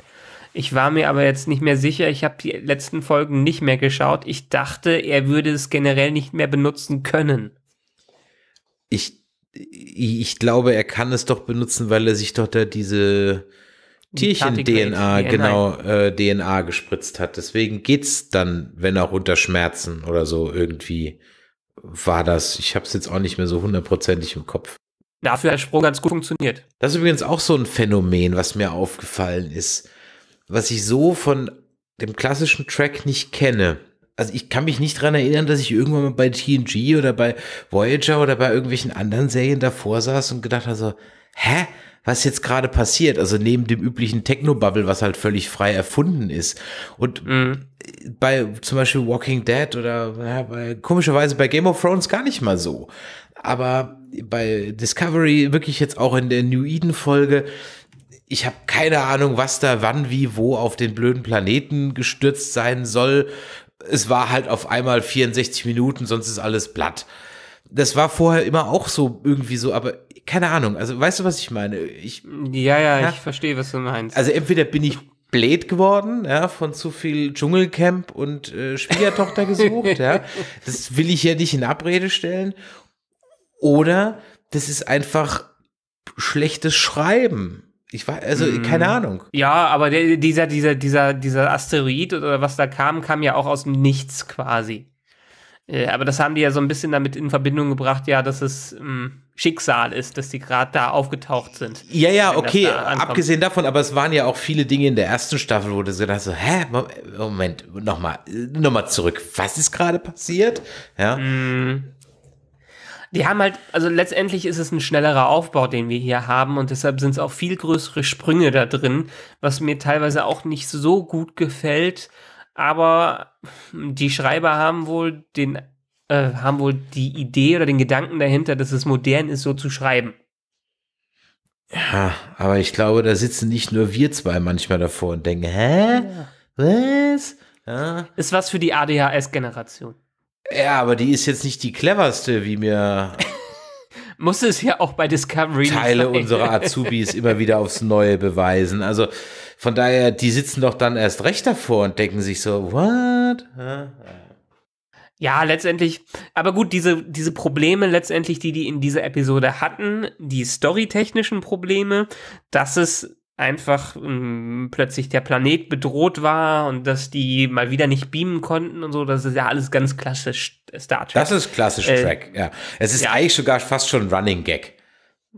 Ich war mir aber jetzt nicht mehr sicher. Ich habe die letzten Folgen nicht mehr geschaut. Ich dachte, er würde es generell nicht mehr benutzen können. Ich, ich glaube, er kann es doch benutzen, weil er sich doch da diese Tierchen-DNA, die genau, äh, DNA gespritzt hat. Deswegen geht es dann, wenn auch unter Schmerzen oder so irgendwie war das. Ich habe es jetzt auch nicht mehr so hundertprozentig im Kopf. Dafür hat Sprung ganz gut funktioniert. Das ist übrigens auch so ein Phänomen, was mir aufgefallen ist was ich so von dem klassischen Track nicht kenne. Also ich kann mich nicht daran erinnern, dass ich irgendwann mal bei TNG oder bei Voyager oder bei irgendwelchen anderen Serien davor saß und gedacht habe so, hä? was jetzt gerade passiert, also neben dem üblichen Technobubble, was halt völlig frei erfunden ist. Und mhm. bei zum Beispiel Walking Dead oder ja, bei, komischerweise bei Game of Thrones gar nicht mal so. Aber bei Discovery, wirklich jetzt auch in der New Eden-Folge, ich habe keine Ahnung, was da wann, wie, wo auf den blöden Planeten gestürzt sein soll. Es war halt auf einmal 64 Minuten, sonst ist alles platt. Das war vorher immer auch so irgendwie so, aber keine Ahnung. Also weißt du, was ich meine? Ich, ja, ja, ja. ich verstehe, was du meinst. Also entweder bin ich blöd geworden, ja, von zu viel Dschungelcamp und äh, Schwiegertochter gesucht, ja. Das will ich ja nicht in Abrede stellen. Oder das ist einfach schlechtes Schreiben. Ich war also mm. keine Ahnung. Ja, aber der, dieser, dieser, dieser, dieser Asteroid oder was da kam, kam ja auch aus dem Nichts quasi. Äh, aber das haben die ja so ein bisschen damit in Verbindung gebracht, ja, dass es mh, mm, Schicksal ist, dass die gerade da aufgetaucht sind. Ja, ja, okay, da abgesehen davon, aber es waren ja auch viele Dinge in der ersten Staffel, wo du so gedacht so, hä, Moment, nochmal, äh, nochmal zurück, was ist gerade passiert? Ja. Mm die haben halt, also letztendlich ist es ein schnellerer Aufbau, den wir hier haben und deshalb sind es auch viel größere Sprünge da drin, was mir teilweise auch nicht so gut gefällt. Aber die Schreiber haben wohl den, äh, haben wohl die Idee oder den Gedanken dahinter, dass es modern ist, so zu schreiben. Ja, aber ich glaube, da sitzen nicht nur wir zwei manchmal davor und denken, hä? Ja. Was? Ja. Ist was für die ADHS-Generation. Ja, aber die ist jetzt nicht die cleverste, wie mir. Muss es ja auch bei Discovery. Teile sein. unserer Azubis immer wieder aufs Neue beweisen. Also von daher, die sitzen doch dann erst recht davor und denken sich so, what? Ja, letztendlich, aber gut, diese, diese Probleme letztendlich, die die in dieser Episode hatten, die storytechnischen Probleme, dass es einfach um, ähm, plötzlich der Planet bedroht war und dass die mal wieder nicht beamen konnten und so. Das ist ja alles ganz klassisch Star Trek. Das ist klassisch äh, Track, ja. Es ist ja. eigentlich sogar fast schon Running Gag.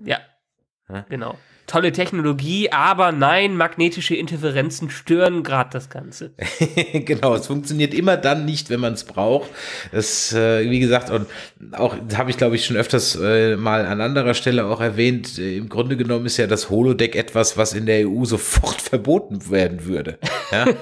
Ja, hm? genau tolle Technologie, aber nein, magnetische Interferenzen stören gerade das Ganze. genau, es funktioniert immer dann nicht, wenn man es braucht. Das, äh, wie gesagt, und auch habe ich, glaube ich, schon öfters äh, mal an anderer Stelle auch erwähnt, äh, im Grunde genommen ist ja das Holodeck etwas, was in der EU sofort verboten werden würde. Ja?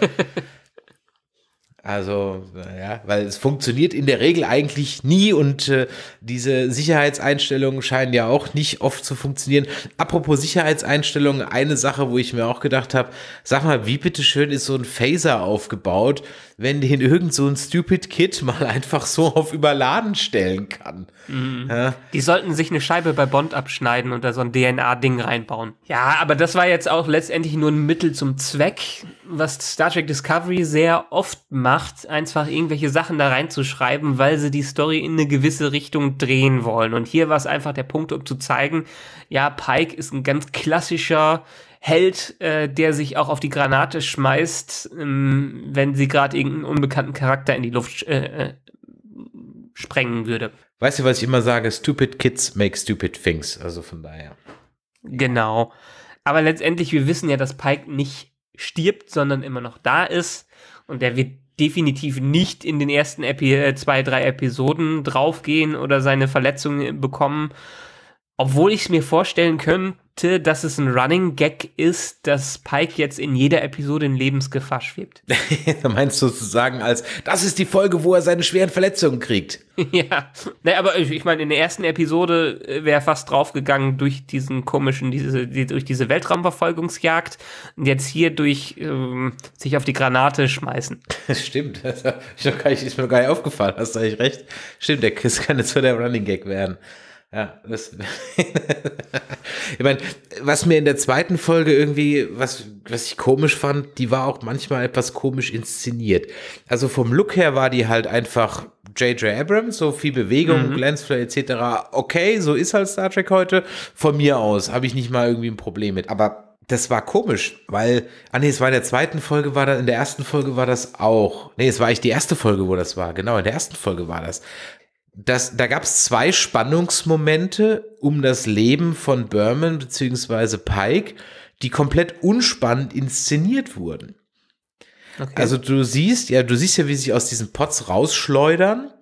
Also, ja, weil es funktioniert in der Regel eigentlich nie und äh, diese Sicherheitseinstellungen scheinen ja auch nicht oft zu funktionieren. Apropos Sicherheitseinstellungen, eine Sache, wo ich mir auch gedacht habe, sag mal, wie bitteschön ist so ein Phaser aufgebaut? wenn den irgend so ein Stupid Kid mal einfach so auf Überladen stellen kann. Mhm. Ja. Die sollten sich eine Scheibe bei Bond abschneiden und da so ein DNA-Ding reinbauen. Ja, aber das war jetzt auch letztendlich nur ein Mittel zum Zweck, was Star Trek Discovery sehr oft macht, einfach irgendwelche Sachen da reinzuschreiben, weil sie die Story in eine gewisse Richtung drehen wollen. Und hier war es einfach der Punkt, um zu zeigen, ja, Pike ist ein ganz klassischer Held, äh, der sich auch auf die Granate schmeißt, ähm, wenn sie gerade irgendeinen unbekannten Charakter in die Luft äh, äh, sprengen würde. Weißt du, was ich immer sage? Stupid Kids make stupid things. Also von daher. Genau. Aber letztendlich, wir wissen ja, dass Pike nicht stirbt, sondern immer noch da ist. Und der wird definitiv nicht in den ersten Epi äh, zwei, drei Episoden draufgehen oder seine Verletzungen bekommen. Obwohl ich es mir vorstellen könnte, glaubte, dass es ein Running Gag ist, dass Pike jetzt in jeder Episode in Lebensgefahr schwebt. da meinst du sozusagen als, das ist die Folge, wo er seine schweren Verletzungen kriegt. ja, naja, aber ich, ich meine, in der ersten Episode äh, wäre er fast draufgegangen durch diesen komischen, diese, die, durch diese Weltraumverfolgungsjagd und jetzt hier durch ähm, sich auf die Granate schmeißen. Stimmt, das ist mir gar nicht aufgefallen, hast du eigentlich recht. Stimmt, der Kiss kann jetzt so der Running Gag werden. Ja, das, ich meine, was mir in der zweiten Folge irgendwie, was, was ich komisch fand, die war auch manchmal etwas komisch inszeniert. Also vom Look her war die halt einfach J.J. Abrams, so viel Bewegung, mhm. Lensflare etc. Okay, so ist halt Star Trek heute. Von mir aus habe ich nicht mal irgendwie ein Problem mit. Aber das war komisch, weil, ah nee, es war in der zweiten Folge, war das, in der ersten Folge war das auch. Nee, es war eigentlich die erste Folge, wo das war. Genau, in der ersten Folge war das das, da gab es zwei Spannungsmomente um das Leben von Berman bzw. Pike, die komplett unspannend inszeniert wurden. Okay. Also du siehst, ja, du siehst ja, wie sich aus diesen Pots rausschleudern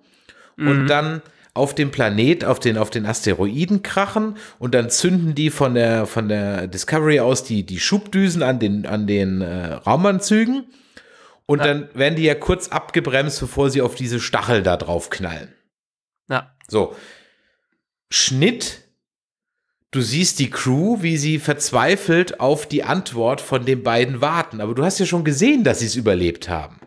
mhm. und dann auf dem Planet, auf den, auf den Asteroiden krachen und dann zünden die von der, von der Discovery aus die, die Schubdüsen an den, an den äh, Raumanzügen und ja. dann werden die ja kurz abgebremst, bevor sie auf diese Stachel da drauf knallen. Ja. So. Schnitt. Du siehst die Crew, wie sie verzweifelt auf die Antwort von den beiden warten. Aber du hast ja schon gesehen, dass sie es überlebt haben.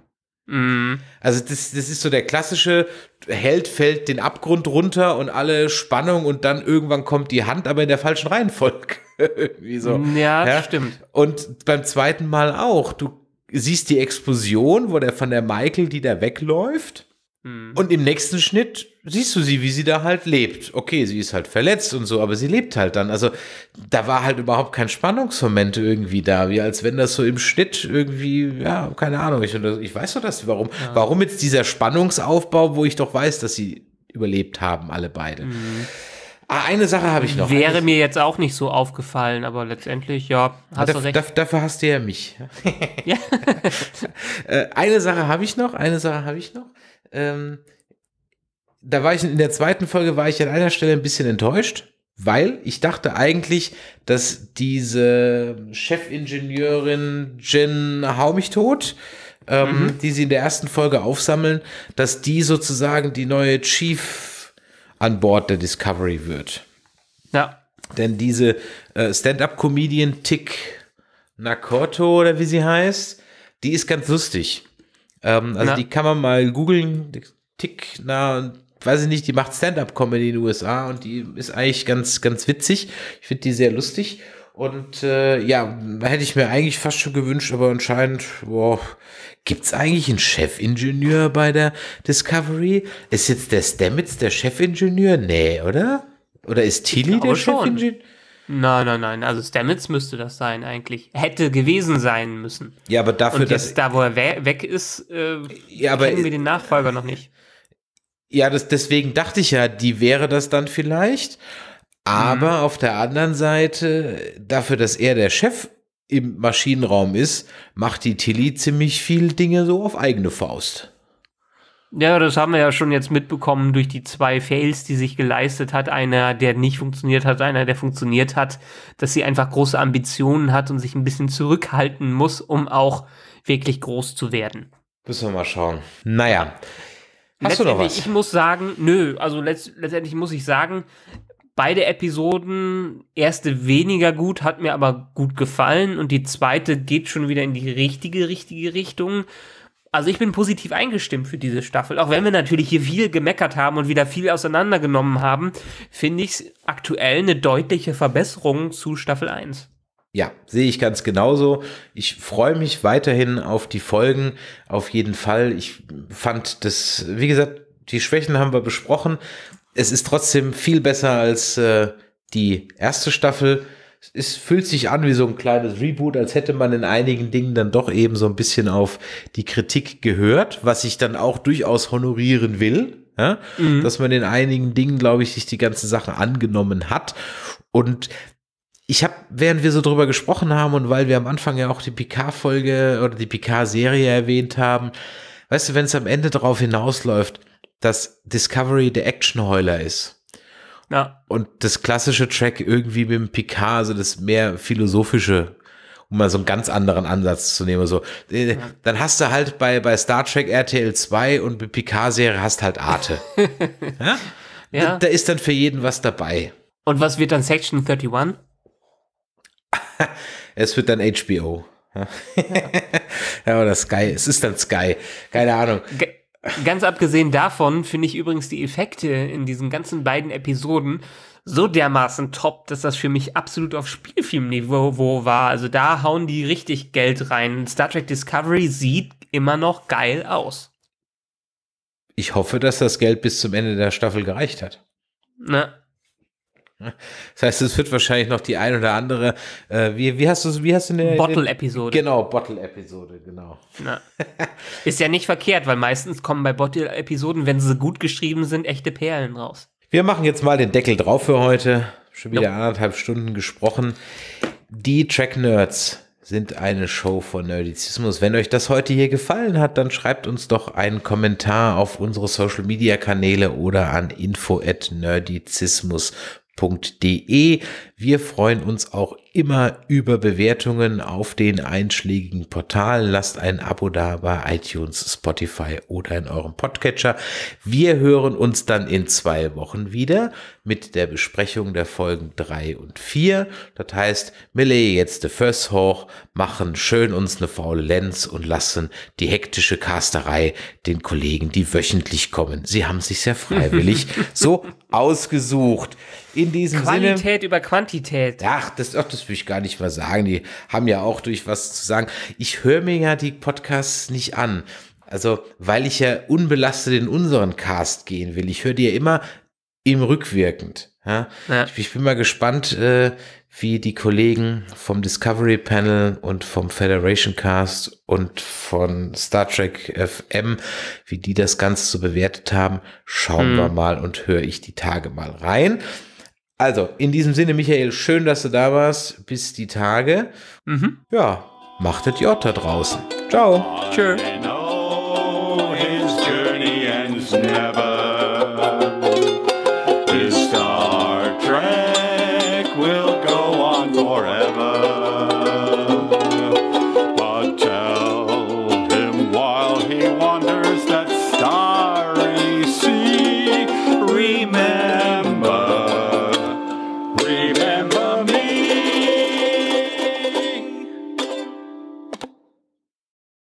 Mhm. Also, das, das ist so der klassische Held fällt den Abgrund runter und alle Spannung und dann irgendwann kommt die Hand, aber in der falschen Reihenfolge. so. ja, ja, stimmt. Und beim zweiten Mal auch. Du siehst die Explosion, wo der von der Michael, die da wegläuft. Mhm. Und im nächsten Schnitt siehst du sie, wie sie da halt lebt. Okay, sie ist halt verletzt und so, aber sie lebt halt dann. Also da war halt überhaupt kein Spannungsmoment irgendwie da, wie als wenn das so im Schnitt irgendwie, ja, keine Ahnung, ich, ich weiß doch das, warum. Ja. Warum jetzt dieser Spannungsaufbau, wo ich doch weiß, dass sie überlebt haben, alle beide. Mhm. Ah, eine Sache habe ich noch. Wäre Alles. mir jetzt auch nicht so aufgefallen, aber letztendlich, ja, hast da, du recht. Da, dafür hast du ja mich. ja. Äh, eine Sache habe ich noch, eine Sache habe ich noch. Ähm, da war ich in der zweiten Folge war ich an einer Stelle ein bisschen enttäuscht, weil ich dachte eigentlich, dass diese Chefingenieurin Jen Hau mich tot, ähm, mhm. die sie in der ersten Folge aufsammeln, dass die sozusagen die neue Chief an Bord der Discovery wird. Ja. Denn diese äh, Stand-up-Comedian Tick Nakoto oder wie sie heißt, die ist ganz lustig. Ähm, also Na. die kann man mal googeln. Tick, na, weiß ich nicht, die macht Stand-up-Comedy in den USA und die ist eigentlich ganz, ganz witzig. Ich finde die sehr lustig. Und äh, ja, hätte ich mir eigentlich fast schon gewünscht, aber anscheinend, boah, gibt es eigentlich einen Chefingenieur bei der Discovery? Ist jetzt der Stamets der Chefingenieur? Nee, oder? Oder ist Tilly der Chefingenieur? Nein, nein, nein. Also Stamets müsste das sein eigentlich. Hätte gewesen sein müssen. Ja, aber dafür, Und jetzt, dass da, wo er we weg ist, äh, ja, aber, kennen wir äh, den Nachfolger noch nicht. Ja, das, deswegen dachte ich ja, die wäre das dann vielleicht. Aber mhm. auf der anderen Seite, dafür, dass er der Chef im Maschinenraum ist, macht die Tilly ziemlich viel Dinge so auf eigene Faust. Ja, das haben wir ja schon jetzt mitbekommen durch die zwei Fails, die sich geleistet hat. Einer, der nicht funktioniert hat, einer, der funktioniert hat, dass sie einfach große Ambitionen hat und sich ein bisschen zurückhalten muss, um auch wirklich groß zu werden. Müssen wir mal schauen. Naja. Hast du noch was? Ich muss sagen, nö, also letzt, letztendlich muss ich sagen, beide Episoden, erste weniger gut, hat mir aber gut gefallen und die zweite geht schon wieder in die richtige, richtige Richtung also ich bin positiv eingestimmt für diese Staffel. Auch wenn wir natürlich hier viel gemeckert haben und wieder viel auseinandergenommen haben, finde ich es aktuell eine deutliche Verbesserung zu Staffel 1. Ja, sehe ich ganz genauso. Ich freue mich weiterhin auf die Folgen, auf jeden Fall. Ich fand das, wie gesagt, die Schwächen haben wir besprochen. Es ist trotzdem viel besser als äh, die erste Staffel es fühlt sich an wie so ein kleines Reboot, als hätte man in einigen Dingen dann doch eben so ein bisschen auf die Kritik gehört, was ich dann auch durchaus honorieren will. Ja? Mhm. Dass man in einigen Dingen, glaube ich, sich die ganze Sache angenommen hat. Und ich habe, während wir so drüber gesprochen haben und weil wir am Anfang ja auch die pk folge oder die pk serie erwähnt haben, weißt du, wenn es am Ende darauf hinausläuft, dass Discovery der Actionheuler ist ja. Und das klassische Track irgendwie mit dem Picard, also das mehr philosophische, um mal so einen ganz anderen Ansatz zu nehmen. So, äh, ja. dann hast du halt bei, bei Star Trek RTL 2 und bei Picard-Serie hast halt Arte. ja? ja. Da ist dann für jeden was dabei. Und was wird dann Section 31? es wird dann HBO. ja, oder Sky. Es ist dann Sky. Keine Ahnung. Ge Ganz abgesehen davon finde ich übrigens die Effekte in diesen ganzen beiden Episoden so dermaßen top, dass das für mich absolut auf Spielfilmniveau war. Also da hauen die richtig Geld rein. Star Trek Discovery sieht immer noch geil aus. Ich hoffe, dass das Geld bis zum Ende der Staffel gereicht hat. Na, das heißt, es wird wahrscheinlich noch die ein oder andere, äh, wie, wie hast du wie hast du eine Bottle-Episode. Genau, Bottle-Episode, genau. Na. Ist ja nicht verkehrt, weil meistens kommen bei Bottle-Episoden, wenn sie gut geschrieben sind, echte Perlen raus. Wir machen jetzt mal den Deckel drauf für heute. Schon wieder jo. anderthalb Stunden gesprochen. Die Track Nerds sind eine Show von Nerdizismus. Wenn euch das heute hier gefallen hat, dann schreibt uns doch einen Kommentar auf unsere Social Media Kanäle oder an info at www.ftf.de. Wir freuen uns auch immer über Bewertungen auf den einschlägigen Portalen. Lasst ein Abo da bei iTunes, Spotify oder in eurem Podcatcher. Wir hören uns dann in zwei Wochen wieder mit der Besprechung der Folgen drei und vier. Das heißt, Millie jetzt der Föss hoch, machen schön uns eine faule Lenz und lassen die hektische Casterei den Kollegen, die wöchentlich kommen. Sie haben sich sehr freiwillig so ausgesucht. In diesem Qualität Sinne. über Quantität. Quantität. Ach, das, ach, das will ich gar nicht mal sagen. Die haben ja auch durch was zu sagen. Ich höre mir ja die Podcasts nicht an. Also, weil ich ja unbelastet in unseren Cast gehen will. Ich höre dir ja immer im Rückwirkend. Ja? Ja. Ich, ich, bin mal gespannt, äh, wie die Kollegen vom Discovery Panel und vom Federation Cast und von Star Trek FM, wie die das Ganze so bewertet haben. Schauen hm. wir mal und höre ich die Tage mal rein. Also, in diesem Sinne, Michael, schön, dass du da warst. Bis die Tage. Mhm. Ja, machtet J da draußen. Ciao. Tschö.